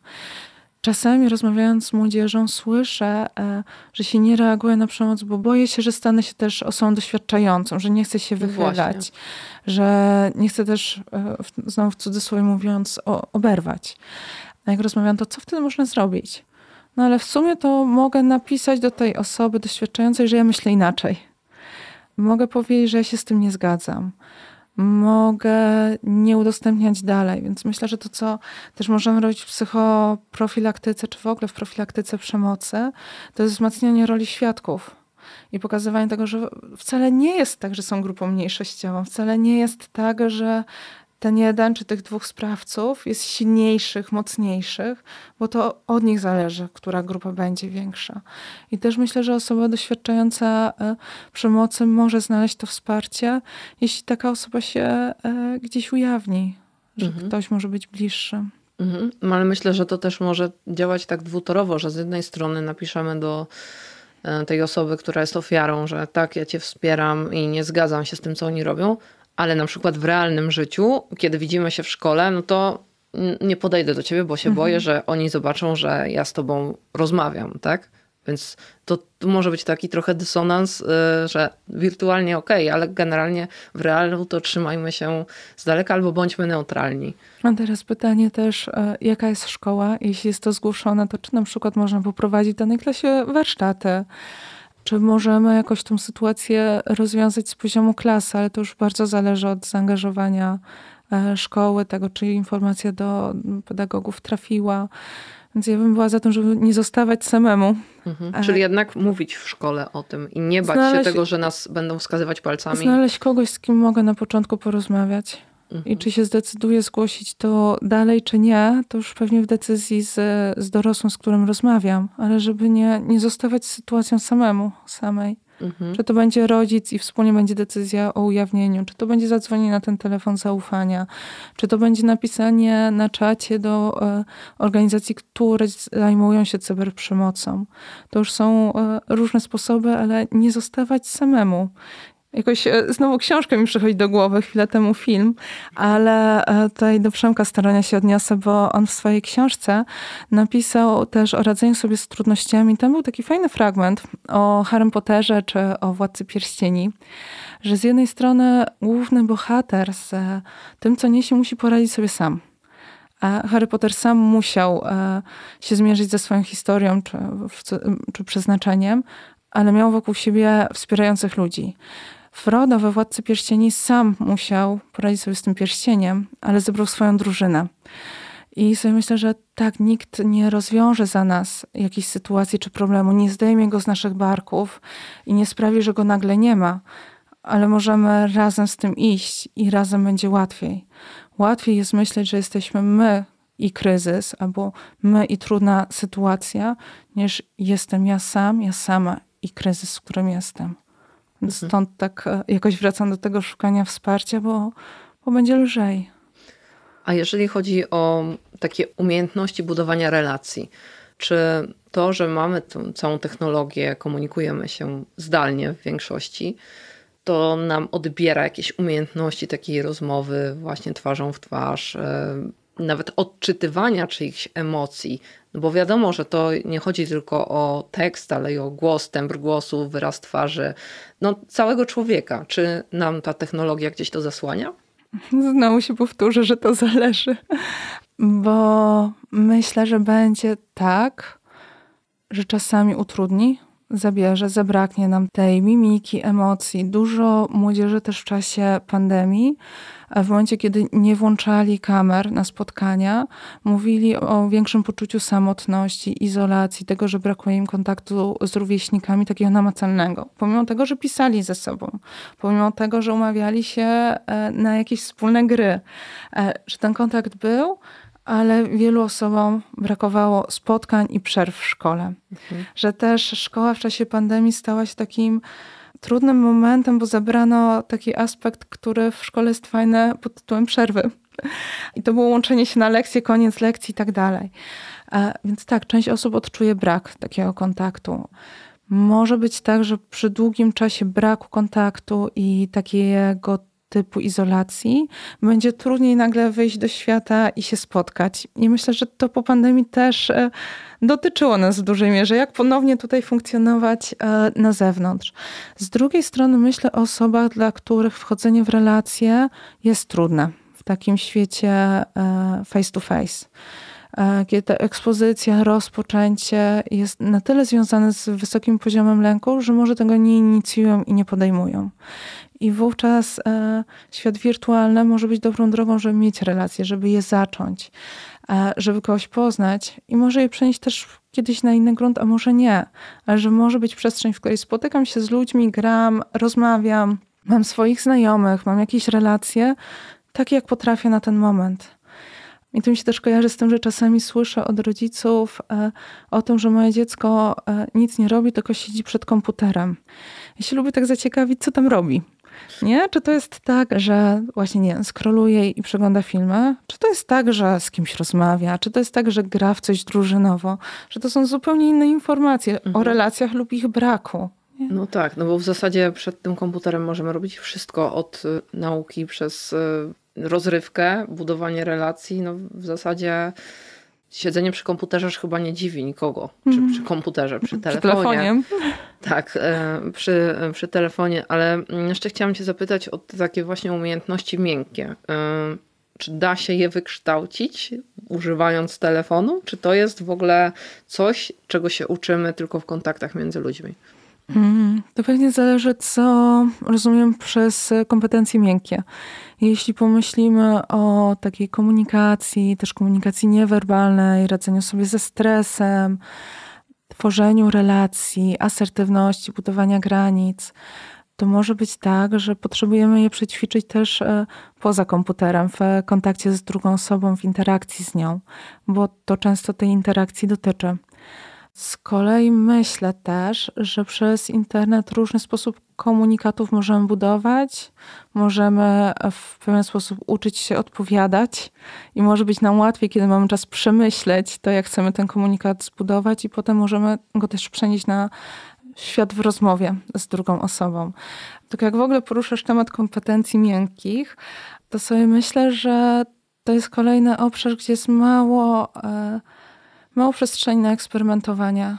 Czasami rozmawiając z młodzieżą słyszę, e, że się nie reaguje na przemoc, bo boję się, że stanę się też osobą doświadczającą, że nie chcę się no wychylać, Właśnie. że nie chcę też, e, znowu w cudzysłowie mówiąc, oberwać. A jak rozmawiam, to co wtedy można zrobić? No ale w sumie to mogę napisać do tej osoby doświadczającej, że ja myślę inaczej. Mogę powiedzieć, że ja się z tym nie zgadzam mogę nie udostępniać dalej. Więc myślę, że to, co też możemy robić w psychoprofilaktyce, czy w ogóle w profilaktyce przemocy, to jest wzmacnianie roli świadków i pokazywanie tego, że wcale nie jest tak, że są grupą mniejszościową, wcale nie jest tak, że ten jeden czy tych dwóch sprawców jest silniejszych, mocniejszych, bo to od nich zależy, która grupa będzie większa. I też myślę, że osoba doświadczająca e, przemocy może znaleźć to wsparcie, jeśli taka osoba się e, gdzieś ujawni, że mhm. ktoś może być bliższy. Mhm. No, ale myślę, że to też może działać tak dwutorowo, że z jednej strony napiszemy do e, tej osoby, która jest ofiarą, że tak, ja cię wspieram i nie zgadzam się z tym, co oni robią, ale na przykład w realnym życiu, kiedy widzimy się w szkole, no to nie podejdę do ciebie, bo się mhm. boję, że oni zobaczą, że ja z tobą rozmawiam, tak? Więc to może być taki trochę dysonans, y, że wirtualnie ok, ale generalnie w realu to trzymajmy się z daleka albo bądźmy neutralni. A teraz pytanie też, e, jaka jest szkoła? Jeśli jest to zgłoszone, to czy na przykład można poprowadzić w danej klasie warsztaty? czy możemy jakoś tą sytuację rozwiązać z poziomu klasy, ale to już bardzo zależy od zaangażowania e, szkoły, tego, czy informacja do pedagogów trafiła. Więc ja bym była za tym, żeby nie zostawać samemu. Mhm. E, Czyli jednak mówić w szkole o tym i nie bać znaleźć, się tego, że nas będą wskazywać palcami. Znaleźć kogoś, z kim mogę na początku porozmawiać. I czy się zdecyduje zgłosić to dalej, czy nie, to już pewnie w decyzji z, z dorosłym, z którym rozmawiam, ale żeby nie, nie zostawiać sytuacją samemu, samej. Mhm. Czy to będzie rodzic i wspólnie będzie decyzja o ujawnieniu, czy to będzie zadzwonienie na ten telefon zaufania, czy to będzie napisanie na czacie do e, organizacji, które zajmują się cyberprzemocą. To już są e, różne sposoby, ale nie zostawać samemu. Jakoś e, znowu książka mi przychodzi do głowy, chwilę temu film, ale e, tutaj do Przemka starania się odniosę, bo on w swojej książce napisał też o radzeniu sobie z trudnościami. Tam był taki fajny fragment o Harrym Potterze czy o Władcy Pierścieni, że z jednej strony główny bohater z e, tym, co niesie, musi poradzić sobie sam. A Harry Potter sam musiał się zmierzyć ze swoją historią czy, czy przeznaczeniem, ale miał wokół siebie wspierających ludzi. Frodo we Władcy Pierścieni sam musiał poradzić sobie z tym pierścieniem, ale zebrał swoją drużynę. I sobie myślę, że tak, nikt nie rozwiąże za nas jakiejś sytuacji czy problemu, nie zdejmie go z naszych barków i nie sprawi, że go nagle nie ma, ale możemy razem z tym iść i razem będzie łatwiej. Łatwiej jest myśleć, że jesteśmy my i kryzys, albo my i trudna sytuacja, niż jestem ja sam, ja sama i kryzys, w którym jestem. Mhm. Stąd tak e, jakoś wracam do tego szukania wsparcia, bo, bo będzie lżej. A jeżeli chodzi o takie umiejętności budowania relacji, czy to, że mamy tą całą technologię, komunikujemy się zdalnie w większości, to nam odbiera jakieś umiejętności takiej rozmowy właśnie twarzą w twarz, e, nawet odczytywania czyichś emocji, no bo wiadomo, że to nie chodzi tylko o tekst, ale i o głos, tembr głosu, wyraz twarzy, no całego człowieka. Czy nam ta technologia gdzieś to zasłania? Znowu się powtórzę, że to zależy, bo myślę, że będzie tak, że czasami utrudni zabierze, zabraknie nam tej mimiki, emocji. Dużo młodzieży też w czasie pandemii, w momencie kiedy nie włączali kamer na spotkania, mówili o większym poczuciu samotności, izolacji, tego, że brakuje im kontaktu z rówieśnikami takiego namacalnego. Pomimo tego, że pisali ze sobą, pomimo tego, że umawiali się e, na jakieś wspólne gry, e, że ten kontakt był, ale wielu osobom brakowało spotkań i przerw w szkole. Mhm. Że też szkoła w czasie pandemii stała się takim trudnym momentem, bo zabrano taki aspekt, który w szkole jest fajny pod tytułem przerwy. I to było łączenie się na lekcje, koniec lekcji i tak dalej. Więc tak, część osób odczuje brak takiego kontaktu. Może być tak, że przy długim czasie braku kontaktu i takiego typu izolacji, będzie trudniej nagle wyjść do świata i się spotkać. I myślę, że to po pandemii też e, dotyczyło nas w dużej mierze, jak ponownie tutaj funkcjonować e, na zewnątrz. Z drugiej strony myślę o osobach, dla których wchodzenie w relacje jest trudne w takim świecie e, face to face kiedy ta ekspozycja, rozpoczęcie jest na tyle związane z wysokim poziomem lęku, że może tego nie inicjują i nie podejmują. I wówczas e, świat wirtualny może być dobrą drogą, żeby mieć relacje, żeby je zacząć, e, żeby kogoś poznać i może je przenieść też kiedyś na inny grunt, a może nie, ale że może być przestrzeń, w której spotykam się z ludźmi, gram, rozmawiam, mam swoich znajomych, mam jakieś relacje, takie jak potrafię na ten moment. I to mi się też kojarzy z tym, że czasami słyszę od rodziców e, o tym, że moje dziecko e, nic nie robi, tylko siedzi przed komputerem. Ja się lubię tak zaciekawić, co tam robi. Nie? Czy to jest tak, że właśnie nie skroluje i przegląda filmy? Czy to jest tak, że z kimś rozmawia? Czy to jest tak, że gra w coś drużynowo? Że to są zupełnie inne informacje mhm. o relacjach lub ich braku? Nie? No tak, no bo w zasadzie przed tym komputerem możemy robić wszystko od y, nauki przez y, rozrywkę, budowanie relacji, no w zasadzie siedzenie przy komputerze już chyba nie dziwi nikogo. Czy przy mhm. komputerze, przy telefonie. Przy tak, e, przy, przy telefonie, ale mm, jeszcze chciałam Cię zapytać o takie właśnie umiejętności miękkie. E, czy da się je wykształcić używając telefonu? Czy to jest w ogóle coś, czego się uczymy tylko w kontaktach między ludźmi? Mhm. To pewnie zależy, co rozumiem przez kompetencje miękkie. Jeśli pomyślimy o takiej komunikacji, też komunikacji niewerbalnej, radzeniu sobie ze stresem, tworzeniu relacji, asertywności, budowania granic, to może być tak, że potrzebujemy je przećwiczyć też e, poza komputerem, w kontakcie z drugą osobą, w interakcji z nią, bo to często tej interakcji dotyczy. Z kolei myślę też, że przez internet różny sposób komunikatów możemy budować, możemy w pewien sposób uczyć się odpowiadać i może być nam łatwiej, kiedy mamy czas przemyśleć to, jak chcemy ten komunikat zbudować, i potem możemy go też przenieść na świat w rozmowie z drugą osobą. Tak jak w ogóle poruszasz temat kompetencji miękkich, to sobie myślę, że to jest kolejny obszar, gdzie jest mało. E, Mało przestrzeni na eksperymentowanie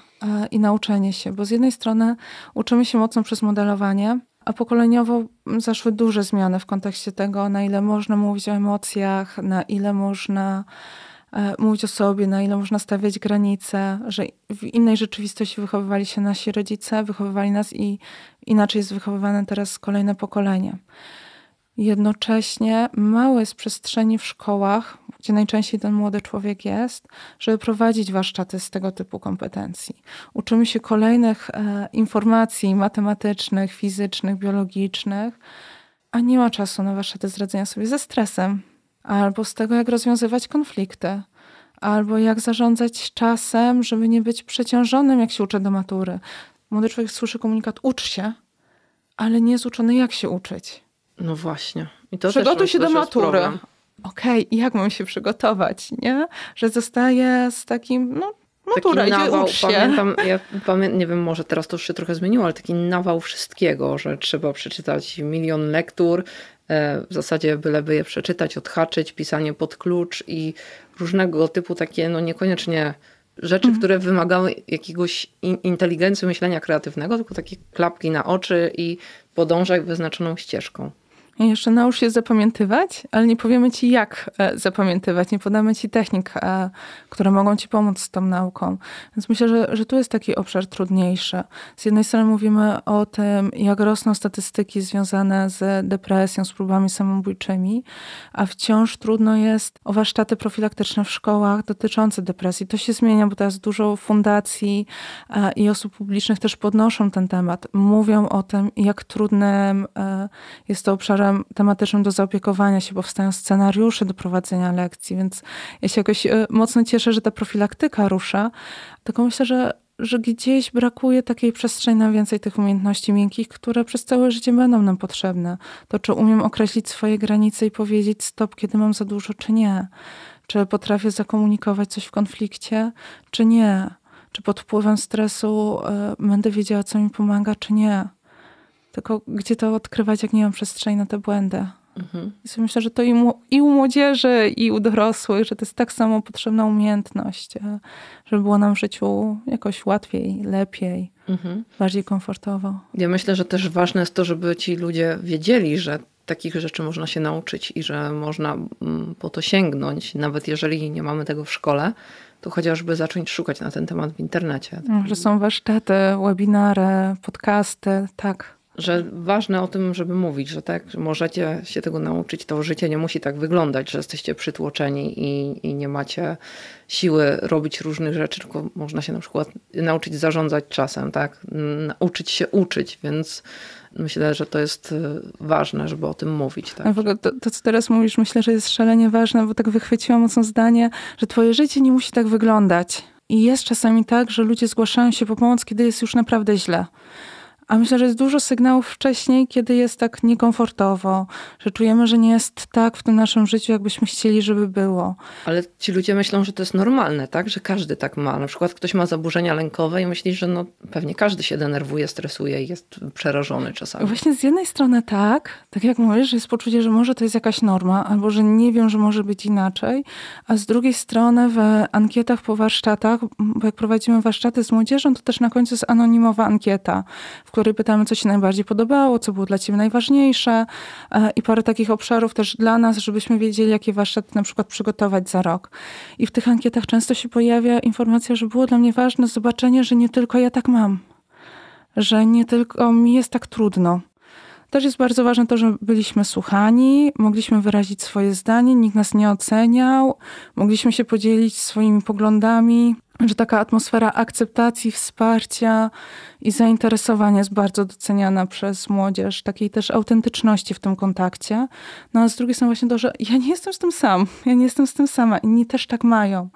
i nauczenie się, bo z jednej strony uczymy się mocno przez modelowanie, a pokoleniowo zaszły duże zmiany w kontekście tego, na ile można mówić o emocjach, na ile można e, mówić o sobie, na ile można stawiać granice, że w innej rzeczywistości wychowywali się nasi rodzice, wychowywali nas i inaczej jest wychowywane teraz kolejne pokolenie. Jednocześnie mało jest przestrzeni w szkołach gdzie najczęściej ten młody człowiek jest, żeby prowadzić warsztaty z tego typu kompetencji. Uczymy się kolejnych e, informacji matematycznych, fizycznych, biologicznych, a nie ma czasu na warsztaty z radzenia sobie ze stresem, albo z tego, jak rozwiązywać konflikty, albo jak zarządzać czasem, żeby nie być przeciążonym, jak się uczy do matury. Młody człowiek słyszy komunikat ucz się, ale nie jest uczony, jak się uczyć. No właśnie. I to Przygotuj się do matury, okej, okay, jak mam się przygotować, nie? Że zostaję z takim, no, matura, taki nawał, się. Pamiętam, ja nie wiem, może teraz to już się trochę zmieniło, ale taki nawał wszystkiego, że trzeba przeczytać milion lektur, e, w zasadzie byleby je przeczytać, odhaczyć, pisanie pod klucz i różnego typu takie, no niekoniecznie rzeczy, mhm. które wymagały jakiegoś in- inteligencji myślenia kreatywnego, tylko takie klapki na oczy i podążać wyznaczoną ścieżką. Jeszcze naucz się zapamiętywać, ale nie powiemy ci, jak e, zapamiętywać, nie podamy ci technik, e, które mogą ci pomóc z tą nauką. Więc myślę, że, że tu jest taki obszar trudniejszy. Z jednej strony mówimy o tym, jak rosną statystyki związane z depresją, z próbami samobójczymi, a wciąż trudno jest o warsztaty profilaktyczne w szkołach dotyczące depresji. To się zmienia, bo teraz dużo fundacji e, i osób publicznych też podnoszą ten temat, mówią o tym, jak trudnym jest to obszar obszarem tematycznym do zaopiekowania się, bo powstają scenariusze do prowadzenia lekcji, więc ja się jakoś e, mocno cieszę, że ta profilaktyka rusza. Tylko myślę, że że gdzieś brakuje takiej przestrzeni na więcej tych umiejętności miękkich, które przez całe życie będą nam potrzebne. To, czy umiem określić swoje granice i powiedzieć stop, kiedy mam za dużo, czy nie. Czy potrafię zakomunikować coś w konflikcie, czy nie. Czy pod wpływem stresu y, będę wiedziała, co mi pomaga, czy nie. Tylko gdzie to odkrywać, jak nie mam przestrzeni na te błędy? Mhm. Myślę, że to i, u młodzieży, i u dorosłych, że to jest tak samo potrzebna umiejętność, e, żeby było nam w życiu jakoś łatwiej, lepiej, mhm. bardziej komfortowo. Ja myślę, że też ważne jest to, żeby ci ludzie wiedzieli, że takich rzeczy można się nauczyć i że można mm, po to sięgnąć, nawet jeżeli nie mamy tego w szkole, to chociażby zacząć szukać na ten temat w internecie. Mm, że są warsztaty, webinary, podcasty, tak że ważne o tym, żeby mówić, że tak, możecie się tego nauczyć, to życie nie musi tak wyglądać, że jesteście przytłoczeni i, i nie macie siły robić różnych rzeczy, tylko można się na przykład nauczyć zarządzać czasem, tak, nauczyć się uczyć, więc myślę, że to jest y, ważne, żeby o tym mówić. Tak? No ogóle to, to, co teraz mówisz, myślę, że jest szalenie ważne, bo tak wychwyciłam mocno zdanie, że twoje życie nie musi tak wyglądać. I jest czasami tak, że ludzie zgłaszają się po pomoc, kiedy jest już naprawdę źle. A myślę, że jest dużo sygnałów wcześniej, kiedy jest tak niekomfortowo, że czujemy, że nie jest tak w tym naszym życiu, jakbyśmy chcieli, żeby było. Ale ci ludzie myślą, że to jest normalne, tak? Że każdy tak ma. Na przykład ktoś ma zaburzenia lękowe i myśli, że no, pewnie każdy się denerwuje, stresuje i jest przerażony czasami. Właśnie z jednej strony tak, tak jak mówisz, jest poczucie, że może to jest jakaś norma, albo że nie wiem, że może być inaczej, a z drugiej strony w ankietach po warsztatach, bo jak prowadzimy warsztaty z młodzieżą, to też na końcu jest anonimowa ankieta, w której pytamy, co Ci najbardziej podobało, co było dla Ciebie najważniejsze e, i parę takich obszarów też dla nas, żebyśmy wiedzieli, jakie warsztaty na przykład przygotować za rok. I w tych ankietach często się pojawia informacja, że było dla mnie ważne zobaczenie, że nie tylko ja tak mam, że nie tylko mi jest tak trudno. Też jest bardzo ważne to, że byliśmy słuchani, mogliśmy wyrazić swoje zdanie, nikt nas nie oceniał, mogliśmy się podzielić swoimi poglądami, że taka atmosfera akceptacji, wsparcia i zainteresowania jest bardzo doceniana przez młodzież, takiej też autentyczności w tym kontakcie. No a z drugiej strony właśnie to, że ja nie jestem z tym sam, ja nie jestem z tym sama, inni też tak mają.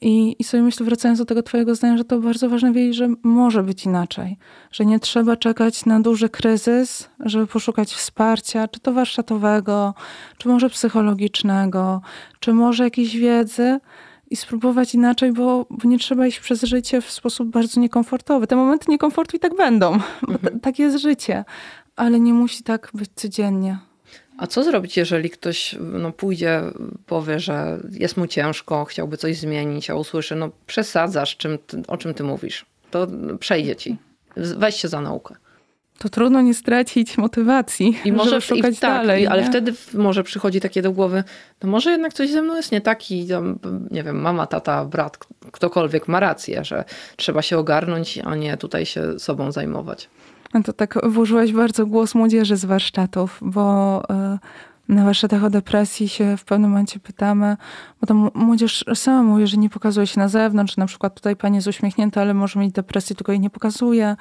I, I sobie myślę, wracając do tego twojego zdania, że to bardzo ważne wiedzieć, że może być inaczej. Że nie trzeba czekać na duży kryzys, żeby poszukać wsparcia, czy to warsztatowego, czy może psychologicznego, czy może jakiejś wiedzy, i spróbować inaczej, bo, bo, nie trzeba iść przez życie w sposób bardzo niekomfortowy. Te momenty niekomfortu i tak będą, bo mhm. tak jest życie, ale nie musi tak być codziennie. A co zrobić, jeżeli ktoś no, pójdzie, powie, że jest mu ciężko, chciałby coś zmienić, a usłyszy, no przesadzasz, czym ty, o czym ty mówisz? To przejdzie ci. Weź się za naukę to trudno nie stracić motywacji i może szukać tak, i, dalej. ale wtedy może przychodzi takie do głowy, no może jednak coś ze mną jest nie taki, nie wiem, mama, tata, brat, ktokolwiek ma rację, że trzeba się ogarnąć, a nie tutaj się sobą zajmować. No to tak włożyłaś bardzo głos młodzieży z warsztatów, bo... E, na warsztatach o depresji się w pewnym momencie pytamy, bo tam młodzież sama mówi, że nie pokazuje się na zewnątrz, na przykład tutaj pani jest uśmiechnięta, ale może mieć depresję, tylko jej nie pokazuje.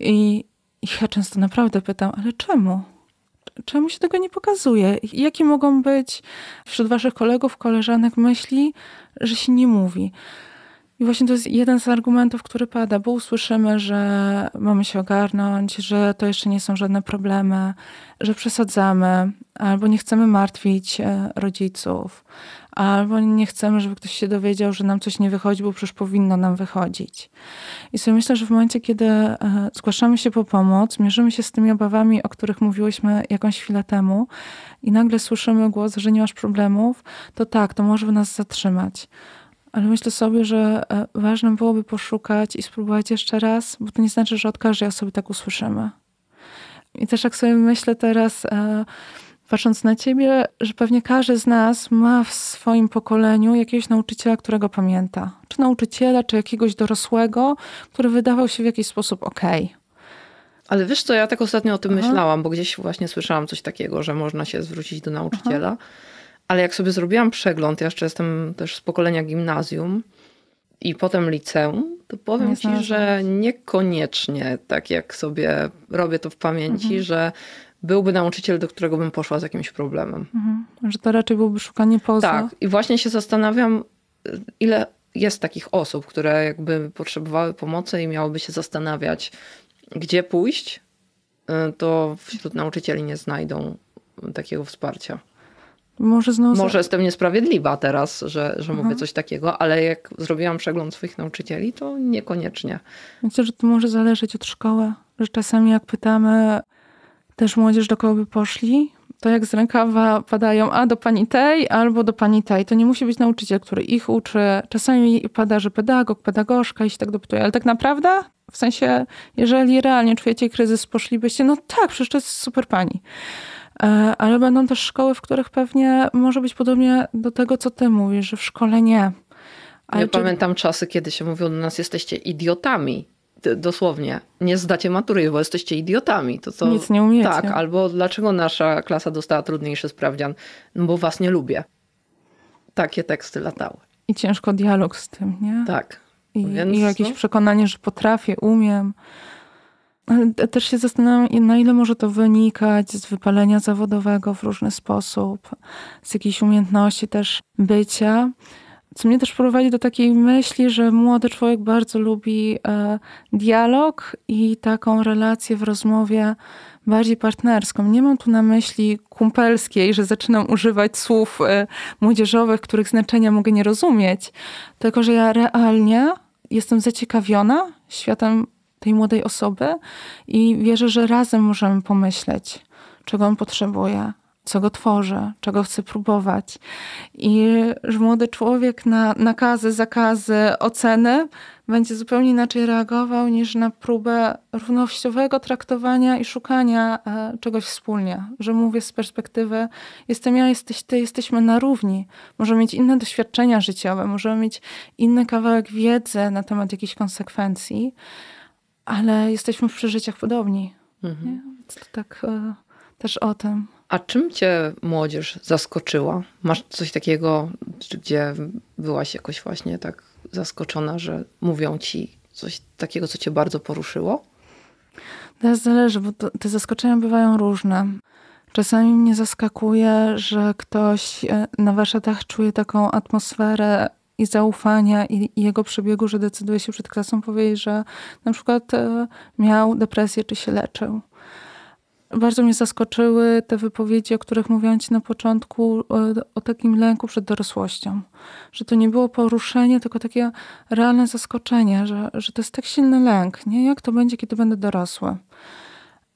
I i ja często naprawdę pytam, ale czemu? Czemu się tego nie pokazuje? Jakie mogą być wśród waszych kolegów, koleżanek myśli, że się nie mówi? I właśnie to jest jeden z argumentów, który pada, bo usłyszymy, że mamy się ogarnąć, że to jeszcze nie są żadne problemy, że przesadzamy, albo nie chcemy martwić e, rodziców, albo nie chcemy, żeby ktoś się dowiedział, że nam coś nie wychodzi, bo przecież powinno nam wychodzić. I sobie myślę, że w momencie, kiedy e, zgłaszamy się po pomoc, mierzymy się z tymi obawami, o których mówiłyśmy jakąś chwilę temu i nagle słyszymy głos, że nie masz problemów, to tak, to może nas zatrzymać. Ale myślę sobie, że e, ważne byłoby poszukać i spróbować jeszcze raz, bo to nie znaczy, że od każdej osoby tak usłyszymy. I też jak sobie myślę teraz e, patrząc na ciebie, że pewnie każdy z nas ma w swoim pokoleniu jakiegoś nauczyciela, którego pamięta. Czy nauczyciela, czy jakiegoś dorosłego, który wydawał się w jakiś sposób okej. Okay. Ale wiesz co, ja tak ostatnio o tym Aha. Mhm. myślałam, bo gdzieś właśnie słyszałam coś takiego, że można się zwrócić do nauczyciela. Aha. Mhm. Ale jak sobie zrobiłam przegląd, ja jeszcze jestem też z pokolenia gimnazjum i potem liceum, to powiem nie ci, że niekoniecznie tak jak sobie robię to w pamięci, mhm. że byłby nauczyciel, do którego bym poszła z jakimś problemem. Mhm. Że to raczej byłoby szukanie poza. Tak, i właśnie się zastanawiam, ile jest takich osób, które jakby potrzebowały pomocy i miałoby się zastanawiać, gdzie pójść, y, to wśród nauczycieli nie znajdą takiego wsparcia. Może, znowu... Może jestem niesprawiedliwa teraz, że, że mówię mhm. coś takiego, ale jak zrobiłam przegląd swoich nauczycieli, to niekoniecznie. Myślę, że to może zależeć od szkoły, że czasami jak pytamy też młodzież do kogo by poszli, to jak z rękawa padają a do pani tej albo do pani tej. To nie musi być nauczyciel, który ich uczy. Czasami pada, że pedagog, pedagogzka i się tak dopytuje, ale tak naprawdę w sensie, jeżeli realnie czujecie kryzys, poszlibyście, no tak, przecież to jest super pani. E, ale będą też szkoły, w których pewnie może być podobnie do tego, co ty mówisz, że w szkole nie. Ale ja czy... pamiętam czasy, kiedy się mówiło do no nas, jesteście idiotami dosłownie, nie zdacie matury, bo jesteście idiotami. To, to, Nic nie umiecie. Tak, albo dlaczego nasza klasa dostała trudniejszy sprawdzian? No bo was nie lubię. Takie teksty latały. I ciężko dialog z tym, nie? Tak. I, Więc, i jakieś no. przekonanie, że potrafię, umiem. Ale też się zastanawiam, na ile może to wynikać z wypalenia zawodowego w różny sposób, z jakiejś umiejętności też bycia co mnie też prowadzi do takiej myśli, że młody człowiek bardzo lubi e, dialog i taką relację w rozmowie bardziej partnerską. Nie mam tu na myśli kumpelskiej, że zaczynam używać słów e, młodzieżowych, których znaczenia mogę nie rozumieć, tylko że ja realnie jestem zaciekawiona światem tej młodej osoby i wierzę, że razem możemy pomyśleć, czego on potrzebuje, co go tworzę, czego chcę próbować. I że młody człowiek na nakazy, zakazy, oceny będzie zupełnie inaczej reagował niż na próbę równościowego traktowania i szukania e, czegoś wspólnie. Że mówię z perspektywy jestem ja, jesteś ty, jesteśmy na równi. Możemy mieć inne doświadczenia życiowe, możemy mieć inny kawałek wiedzy na temat jakichś konsekwencji, ale jesteśmy w przeżyciach podobni. Mhm. Więc to tak e, też o tym. A czym cię młodzież zaskoczyła? Masz coś takiego, gdzie byłaś jakoś właśnie tak zaskoczona, że mówią ci coś takiego, co cię bardzo poruszyło? No, Teraz zależy, bo to, te zaskoczenia bywają różne. Czasami mnie zaskakuje, że ktoś e, na warsztatach czuje taką atmosferę i zaufania i, i, jego przebiegu, że decyduje się przed klasą powiedzieć, że na przykład e, miał depresję czy się leczył. Bardzo mnie zaskoczyły te wypowiedzi, o których mówiłam Ci na początku, o takim lęku przed dorosłością. Że to nie było poruszenie, tylko takie realne zaskoczenie, że, że to jest tak silny lęk. Nie? Jak to będzie, kiedy będę dorosła?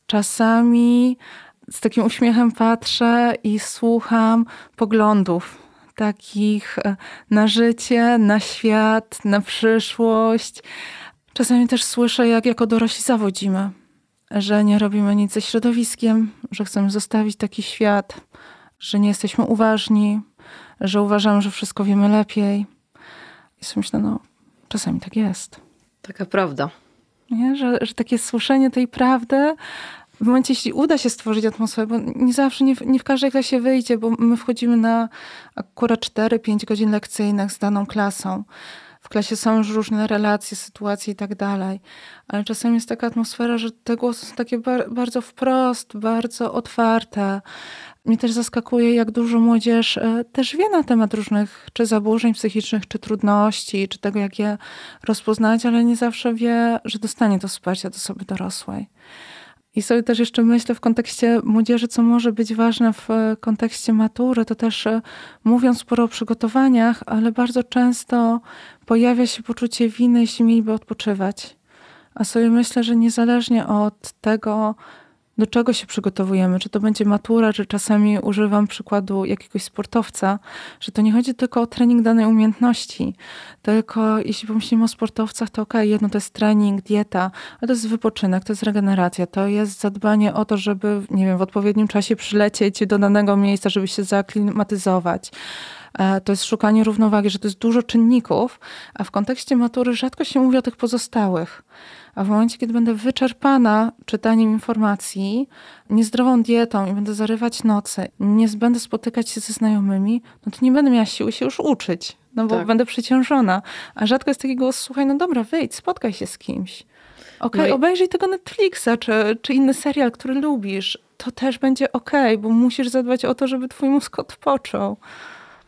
Czasami z takim uśmiechem patrzę i słucham poglądów takich e, na życie, na świat, na przyszłość. Czasami też słyszę, jak jako dorośli zawodzimy że nie robimy nic ze środowiskiem, że chcemy zostawić taki świat, że nie jesteśmy uważni, że uważamy, że wszystko wiemy lepiej. I sobie myślę, no czasami tak jest. Taka prawda. Nie? Że, że takie słyszenie tej prawdy w momencie, jeśli uda się stworzyć atmosferę, bo nie zawsze, nie w, nie w każdej klasie wyjdzie, bo my wchodzimy na akurat 4-5 godzin lekcyjnych z daną klasą w klasie są już różne relacje, sytuacje i tak dalej, ale czasem jest taka atmosfera, że te głosy są takie bar bardzo wprost, bardzo otwarte. Mnie też zaskakuje, jak dużo młodzież e, też wie na temat różnych czy zaburzeń psychicznych, czy trudności, czy tego, jak je rozpoznać, ale nie zawsze wie, że dostanie to wsparcie od osoby dorosłej. I sobie też jeszcze myślę w kontekście młodzieży, co może być ważne w e, kontekście matury, to też e, mówiąc sporo o przygotowaniach, ale bardzo często pojawia się poczucie winy, jeśli mieliby odpoczywać. A sobie myślę, że niezależnie od tego, do czego się przygotowujemy, czy to będzie matura, czy czasami używam przykładu jakiegoś sportowca, że to nie chodzi tylko o trening danej umiejętności, tylko jeśli pomyślimy o sportowcach, to okej, okay, jedno to jest trening, dieta, ale to jest wypoczynek, to jest regeneracja, to jest zadbanie o to, żeby, nie wiem, w odpowiednim czasie przylecieć do danego miejsca, żeby się zaaklimatyzować. E, to jest szukanie równowagi, że to jest dużo czynników, a w kontekście matury rzadko się mówi o tych pozostałych. A w momencie, kiedy będę wyczerpana czytaniem informacji, niezdrową dietą i będę zarywać noce, nie będę spotykać się ze znajomymi, no to nie będę miała siły się już uczyć, no bo tak. będę przyciążona. A rzadko jest takiego, słuchaj, no dobra, wyjdź, spotkaj się z kimś. Okej, okay, no i... obejrzyj tego Netflixa czy, czy inny serial, który lubisz. To też będzie okej, okay, bo musisz zadbać o to, żeby twój mózg odpoczął.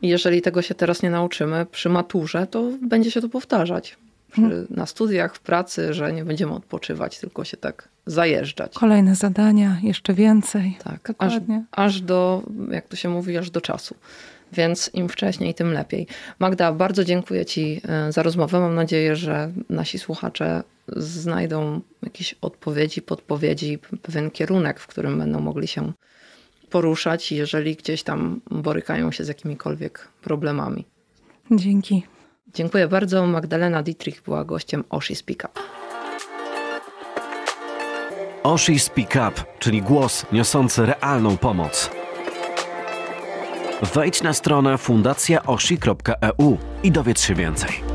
I jeżeli tego się teraz nie nauczymy przy maturze, to będzie się to powtarzać. Mhm. na studiach, w pracy, że nie będziemy odpoczywać, tylko się tak zajeżdżać. Kolejne zadania, jeszcze więcej. Tak, aż, aż, do, jak to się mówi, aż do czasu. Więc im wcześniej, tym lepiej. Magda, bardzo dziękuję Ci e, za rozmowę. Mam nadzieję, że nasi słuchacze znajdą jakieś odpowiedzi, podpowiedzi, pewien kierunek, w którym będą mogli się poruszać, jeżeli gdzieś tam borykają się z jakimikolwiek problemami. Dzięki. Dziękuję bardzo. Magdalena Dietrich była gościem Oshi Speak Up. Oshi Speak Up, czyli głos niosący realną pomoc. Wejdź na stronę fundacjaoshi.eu i dowiedz się więcej.